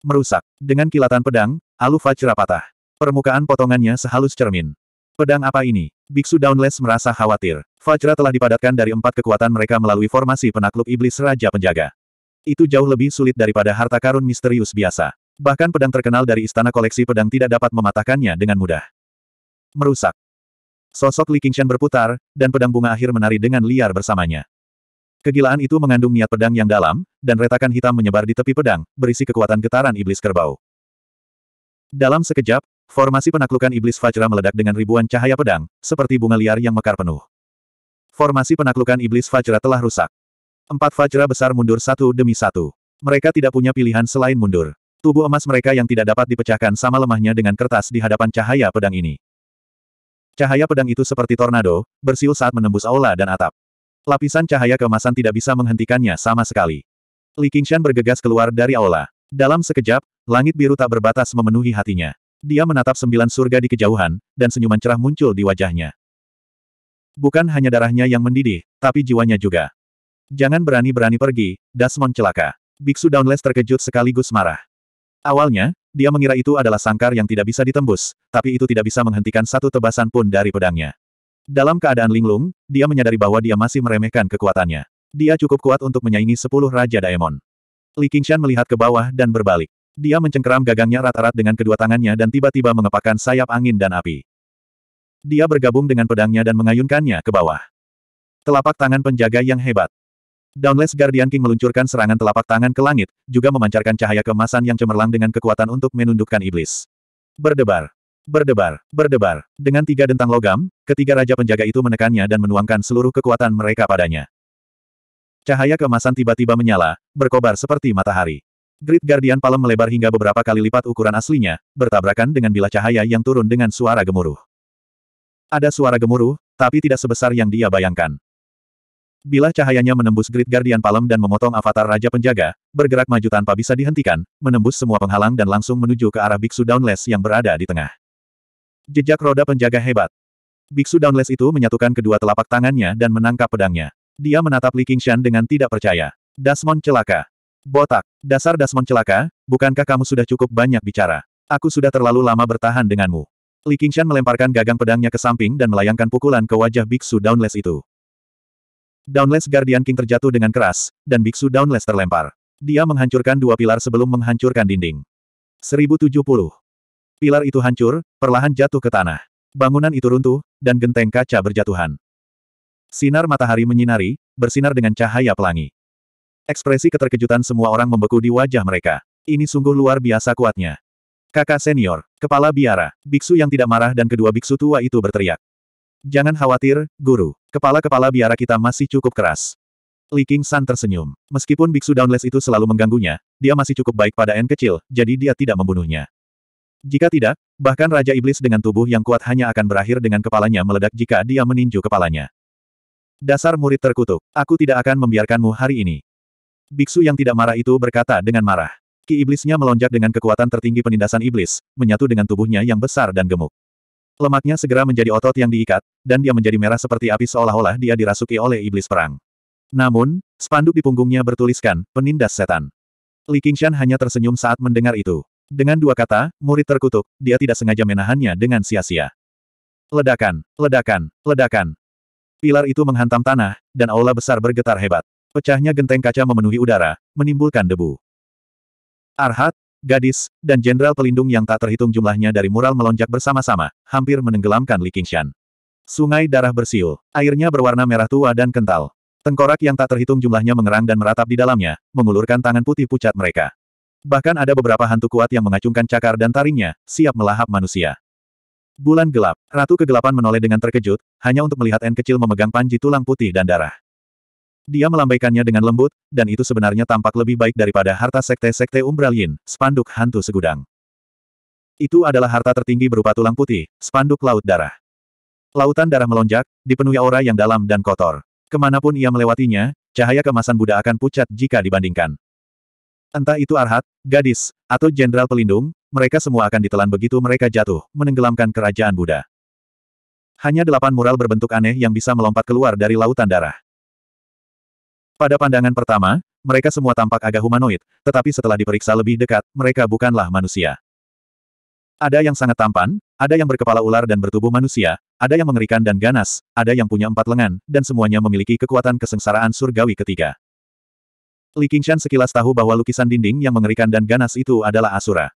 Merusak. Dengan kilatan pedang, Alu Fajra patah. Permukaan potongannya sehalus cermin. Pedang apa ini? Biksu Downless merasa khawatir. Fajra telah dipadatkan dari empat kekuatan mereka melalui formasi penakluk iblis Raja Penjaga. Itu jauh lebih sulit daripada harta karun misterius biasa. Bahkan pedang terkenal dari istana koleksi pedang tidak dapat mematahkannya dengan mudah. Merusak. Sosok Li Qingshan berputar, dan pedang bunga akhir menari dengan liar bersamanya. Kegilaan itu mengandung niat pedang yang dalam, dan retakan hitam menyebar di tepi pedang, berisi kekuatan getaran iblis kerbau. Dalam sekejap, formasi penaklukan iblis Fajra meledak dengan ribuan cahaya pedang, seperti bunga liar yang mekar penuh. Formasi penaklukan iblis Fajra telah rusak. Empat Fajra besar mundur satu demi satu. Mereka tidak punya pilihan selain mundur. Tubuh emas mereka yang tidak dapat dipecahkan sama lemahnya dengan kertas di hadapan cahaya pedang ini. Cahaya pedang itu seperti tornado, bersiul saat menembus aula dan atap. Lapisan cahaya kemasan tidak bisa menghentikannya sama sekali. Li Qingshan bergegas keluar dari aula. Dalam sekejap, langit biru tak berbatas memenuhi hatinya. Dia menatap sembilan surga di kejauhan, dan senyuman cerah muncul di wajahnya. Bukan hanya darahnya yang mendidih, tapi jiwanya juga. Jangan berani-berani pergi, Dasmon celaka. Biksu Downless terkejut sekaligus marah. Awalnya, dia mengira itu adalah sangkar yang tidak bisa ditembus, tapi itu tidak bisa menghentikan satu tebasan pun dari pedangnya. Dalam keadaan linglung, dia menyadari bahwa dia masih meremehkan kekuatannya. Dia cukup kuat untuk menyaingi sepuluh Raja Daemon. Li Qingshan melihat ke bawah dan berbalik. Dia mencengkeram gagangnya rata rat dengan kedua tangannya dan tiba-tiba mengepakkan sayap angin dan api. Dia bergabung dengan pedangnya dan mengayunkannya ke bawah. Telapak tangan penjaga yang hebat. Downless Guardian King meluncurkan serangan telapak tangan ke langit, juga memancarkan cahaya kemasan yang cemerlang dengan kekuatan untuk menundukkan iblis. Berdebar. Berdebar, berdebar. Dengan tiga dentang logam, ketiga raja penjaga itu menekannya dan menuangkan seluruh kekuatan mereka padanya. Cahaya kemasan tiba-tiba menyala, berkobar seperti matahari. Grid Guardian Palem melebar hingga beberapa kali lipat ukuran aslinya, bertabrakan dengan bila cahaya yang turun dengan suara gemuruh. Ada suara gemuruh, tapi tidak sebesar yang dia bayangkan. Bila cahayanya menembus grid Guardian Palem dan memotong avatar Raja Penjaga, bergerak maju tanpa bisa dihentikan, menembus semua penghalang dan langsung menuju ke arah Biksu Downless yang berada di tengah. Jejak roda penjaga hebat. Biksu Downless itu menyatukan kedua telapak tangannya dan menangkap pedangnya. Dia menatap Li Qingshan dengan tidak percaya. Dasmon celaka. Botak. Dasar Dasmon celaka, bukankah kamu sudah cukup banyak bicara? Aku sudah terlalu lama bertahan denganmu. Li Qingshan melemparkan gagang pedangnya ke samping dan melayangkan pukulan ke wajah biksu Downless itu. Downless Guardian King terjatuh dengan keras, dan biksu Downless terlempar. Dia menghancurkan dua pilar sebelum menghancurkan dinding. 1070. Pilar itu hancur, perlahan jatuh ke tanah. Bangunan itu runtuh, dan genteng kaca berjatuhan. Sinar matahari menyinari, bersinar dengan cahaya pelangi. Ekspresi keterkejutan semua orang membeku di wajah mereka. Ini sungguh luar biasa kuatnya. Kakak senior, kepala biara, biksu yang tidak marah dan kedua biksu tua itu berteriak. Jangan khawatir, guru. Kepala-kepala biara kita masih cukup keras. Li King San tersenyum. Meskipun biksu downless itu selalu mengganggunya, dia masih cukup baik pada N kecil, jadi dia tidak membunuhnya. Jika tidak, bahkan Raja Iblis dengan tubuh yang kuat hanya akan berakhir dengan kepalanya meledak jika dia meninju kepalanya. Dasar murid terkutuk, aku tidak akan membiarkanmu hari ini. Biksu yang tidak marah itu berkata dengan marah. Ki iblisnya melonjak dengan kekuatan tertinggi penindasan iblis, menyatu dengan tubuhnya yang besar dan gemuk. Lemaknya segera menjadi otot yang diikat, dan dia menjadi merah seperti api seolah-olah dia dirasuki oleh iblis perang. Namun, spanduk di punggungnya bertuliskan, penindas setan. Li Qingshan hanya tersenyum saat mendengar itu. Dengan dua kata, murid terkutuk, dia tidak sengaja menahannya dengan sia-sia. Ledakan, ledakan, ledakan. Pilar itu menghantam tanah, dan aula besar bergetar hebat. Pecahnya genteng kaca memenuhi udara, menimbulkan debu. Arhat, gadis, dan jenderal pelindung yang tak terhitung jumlahnya dari mural melonjak bersama-sama, hampir menenggelamkan Li Qingshan. Sungai darah bersiul, airnya berwarna merah tua dan kental. Tengkorak yang tak terhitung jumlahnya mengerang dan meratap di dalamnya, mengulurkan tangan putih pucat mereka. Bahkan ada beberapa hantu kuat yang mengacungkan cakar dan taringnya, siap melahap manusia. Bulan gelap, Ratu Kegelapan menoleh dengan terkejut, hanya untuk melihat N kecil memegang panji tulang putih dan darah. Dia melambaikannya dengan lembut, dan itu sebenarnya tampak lebih baik daripada harta sekte-sekte Umbralin, spanduk hantu segudang. Itu adalah harta tertinggi berupa tulang putih, spanduk laut darah. Lautan darah melonjak, dipenuhi aura yang dalam dan kotor. Kemanapun ia melewatinya, cahaya kemasan Buddha akan pucat jika dibandingkan. Entah itu Arhat, gadis, atau jenderal pelindung, mereka semua akan ditelan begitu mereka jatuh, menenggelamkan kerajaan Buddha. Hanya delapan mural berbentuk aneh yang bisa melompat keluar dari lautan darah. Pada pandangan pertama, mereka semua tampak agak humanoid, tetapi setelah diperiksa lebih dekat, mereka bukanlah manusia. Ada yang sangat tampan, ada yang berkepala ular dan bertubuh manusia, ada yang mengerikan dan ganas, ada yang punya empat lengan, dan semuanya memiliki kekuatan kesengsaraan surgawi ketiga. Li Qingshan sekilas tahu bahwa lukisan dinding yang mengerikan dan ganas itu adalah Asura.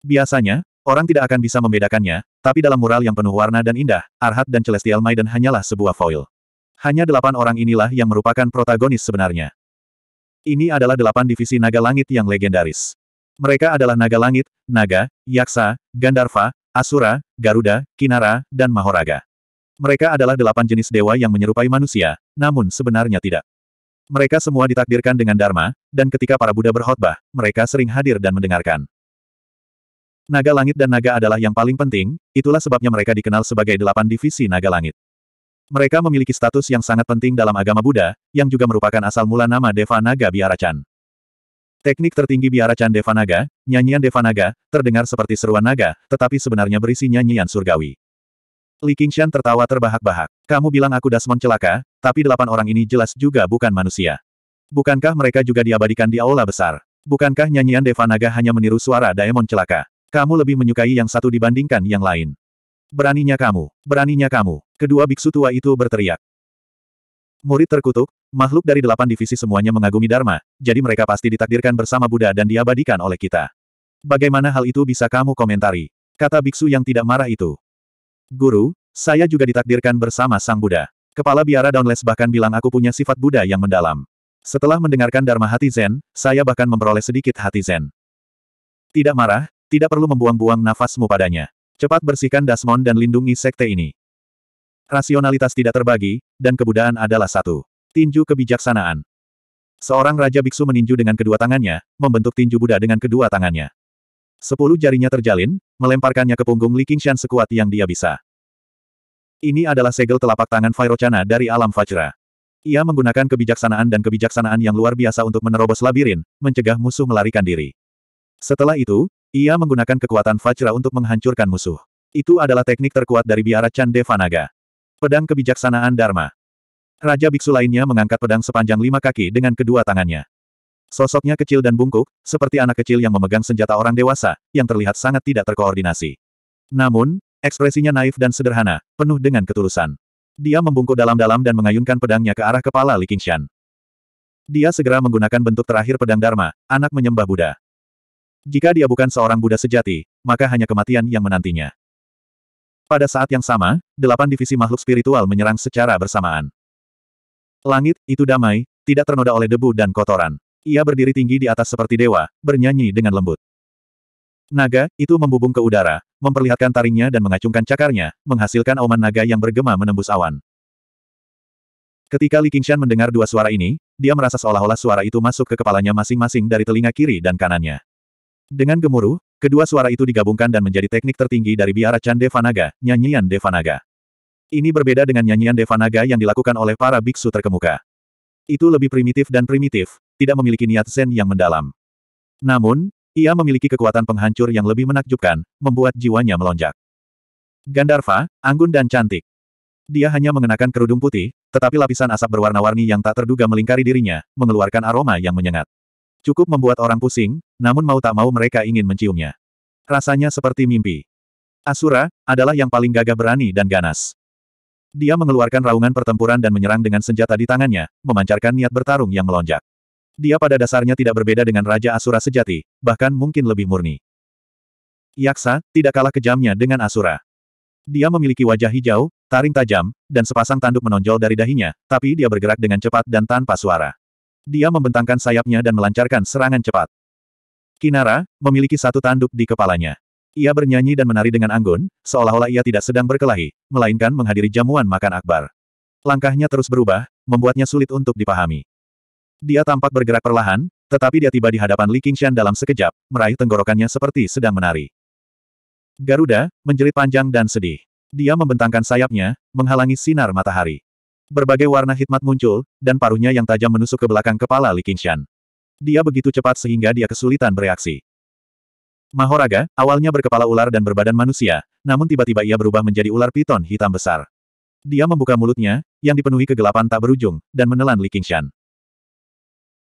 Biasanya, orang tidak akan bisa membedakannya, tapi dalam mural yang penuh warna dan indah, Arhat dan Celestial Maiden hanyalah sebuah foil. Hanya delapan orang inilah yang merupakan protagonis sebenarnya. Ini adalah delapan divisi naga langit yang legendaris. Mereka adalah naga langit, naga, yaksa, gandarva, asura, garuda, kinara, dan mahoraga. Mereka adalah delapan jenis dewa yang menyerupai manusia, namun sebenarnya tidak. Mereka semua ditakdirkan dengan Dharma, dan ketika para Buddha berkhotbah, mereka sering hadir dan mendengarkan. Naga langit dan naga adalah yang paling penting, itulah sebabnya mereka dikenal sebagai delapan divisi naga langit. Mereka memiliki status yang sangat penting dalam agama Buddha, yang juga merupakan asal mula nama Deva Naga Biaracan. Teknik tertinggi Biaracan Deva Naga, nyanyian Deva Naga, terdengar seperti seruan naga, tetapi sebenarnya berisi nyanyian surgawi. Li Qingshan tertawa terbahak-bahak. Kamu bilang aku Dasmon celaka, tapi delapan orang ini jelas juga bukan manusia. Bukankah mereka juga diabadikan di aula besar? Bukankah nyanyian Deva Naga hanya meniru suara Daemon celaka? Kamu lebih menyukai yang satu dibandingkan yang lain. Beraninya kamu, beraninya kamu. Kedua biksu tua itu berteriak. Murid terkutuk, makhluk dari delapan divisi semuanya mengagumi Dharma, jadi mereka pasti ditakdirkan bersama Buddha dan diabadikan oleh kita. Bagaimana hal itu bisa kamu komentari? Kata biksu yang tidak marah itu. Guru, saya juga ditakdirkan bersama Sang Buddha. Kepala biara Downless bahkan bilang aku punya sifat Buddha yang mendalam. Setelah mendengarkan Dharma Hati Zen, saya bahkan memperoleh sedikit hati Zen. Tidak marah, tidak perlu membuang-buang nafasmu padanya. Cepat bersihkan Dasmon dan lindungi sekte ini. Rasionalitas tidak terbagi, dan kebudaan adalah satu. Tinju kebijaksanaan. Seorang raja biksu meninju dengan kedua tangannya, membentuk tinju Buddha dengan kedua tangannya. Sepuluh jarinya terjalin, melemparkannya ke punggung Li Qingshan sekuat yang dia bisa. Ini adalah segel telapak tangan Fairochana dari alam Fajra. Ia menggunakan kebijaksanaan dan kebijaksanaan yang luar biasa untuk menerobos labirin, mencegah musuh melarikan diri. Setelah itu, ia menggunakan kekuatan Fajra untuk menghancurkan musuh. Itu adalah teknik terkuat dari biara Chande Vanaga. Pedang kebijaksanaan Dharma. Raja biksu lainnya mengangkat pedang sepanjang lima kaki dengan kedua tangannya. Sosoknya kecil dan bungkuk, seperti anak kecil yang memegang senjata orang dewasa, yang terlihat sangat tidak terkoordinasi. Namun, Ekspresinya naif dan sederhana, penuh dengan ketulusan. Dia membungkuk dalam-dalam dan mengayunkan pedangnya ke arah kepala Li Qingshan. Dia segera menggunakan bentuk terakhir pedang Dharma, anak menyembah Buddha. Jika dia bukan seorang Buddha sejati, maka hanya kematian yang menantinya. Pada saat yang sama, delapan divisi makhluk spiritual menyerang secara bersamaan. Langit, itu damai, tidak ternoda oleh debu dan kotoran. Ia berdiri tinggi di atas seperti dewa, bernyanyi dengan lembut. Naga, itu membubung ke udara, memperlihatkan taringnya dan mengacungkan cakarnya, menghasilkan auman naga yang bergema menembus awan. Ketika Li Qingshan mendengar dua suara ini, dia merasa seolah-olah suara itu masuk ke kepalanya masing-masing dari telinga kiri dan kanannya. Dengan gemuruh, kedua suara itu digabungkan dan menjadi teknik tertinggi dari biara Chan Devanaga, nyanyian Devanaga. Ini berbeda dengan nyanyian Devanaga yang dilakukan oleh para biksu terkemuka. Itu lebih primitif dan primitif, tidak memiliki niat zen yang mendalam. Namun, ia memiliki kekuatan penghancur yang lebih menakjubkan, membuat jiwanya melonjak. Gandarva, anggun dan cantik. Dia hanya mengenakan kerudung putih, tetapi lapisan asap berwarna-warni yang tak terduga melingkari dirinya, mengeluarkan aroma yang menyengat. Cukup membuat orang pusing, namun mau tak mau mereka ingin menciumnya. Rasanya seperti mimpi. Asura, adalah yang paling gagah berani dan ganas. Dia mengeluarkan raungan pertempuran dan menyerang dengan senjata di tangannya, memancarkan niat bertarung yang melonjak. Dia pada dasarnya tidak berbeda dengan Raja Asura sejati, bahkan mungkin lebih murni. Yaksa, tidak kalah kejamnya dengan Asura. Dia memiliki wajah hijau, taring tajam, dan sepasang tanduk menonjol dari dahinya, tapi dia bergerak dengan cepat dan tanpa suara. Dia membentangkan sayapnya dan melancarkan serangan cepat. Kinara, memiliki satu tanduk di kepalanya. Ia bernyanyi dan menari dengan anggun, seolah-olah ia tidak sedang berkelahi, melainkan menghadiri jamuan makan akbar. Langkahnya terus berubah, membuatnya sulit untuk dipahami. Dia tampak bergerak perlahan, tetapi dia tiba di hadapan Li Qingshan dalam sekejap, meraih tenggorokannya seperti sedang menari. Garuda, menjerit panjang dan sedih. Dia membentangkan sayapnya, menghalangi sinar matahari. Berbagai warna hikmat muncul, dan paruhnya yang tajam menusuk ke belakang kepala Li Qingshan. Dia begitu cepat sehingga dia kesulitan bereaksi. Mahoraga, awalnya berkepala ular dan berbadan manusia, namun tiba-tiba ia berubah menjadi ular piton hitam besar. Dia membuka mulutnya, yang dipenuhi kegelapan tak berujung, dan menelan Li Qingshan.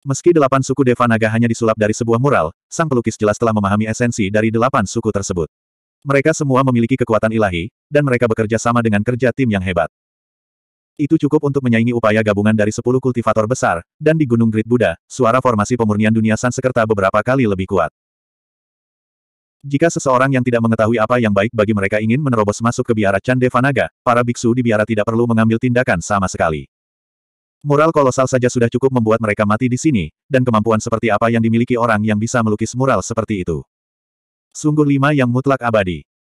Meski delapan suku Deva Naga hanya disulap dari sebuah mural, sang pelukis jelas telah memahami esensi dari delapan suku tersebut. Mereka semua memiliki kekuatan ilahi, dan mereka bekerja sama dengan kerja tim yang hebat. Itu cukup untuk menyaingi upaya gabungan dari sepuluh kultivator besar, dan di Gunung Grid Buddha, suara formasi pemurnian dunia Sansekerta beberapa kali lebih kuat. Jika seseorang yang tidak mengetahui apa yang baik bagi mereka ingin menerobos masuk ke biara Chan Devanaga, para biksu di biara tidak perlu mengambil tindakan sama sekali. Mural kolosal saja sudah cukup membuat mereka mati di sini, dan kemampuan seperti apa yang dimiliki orang yang bisa melukis mural seperti itu. Sungguh lima yang mutlak abadi.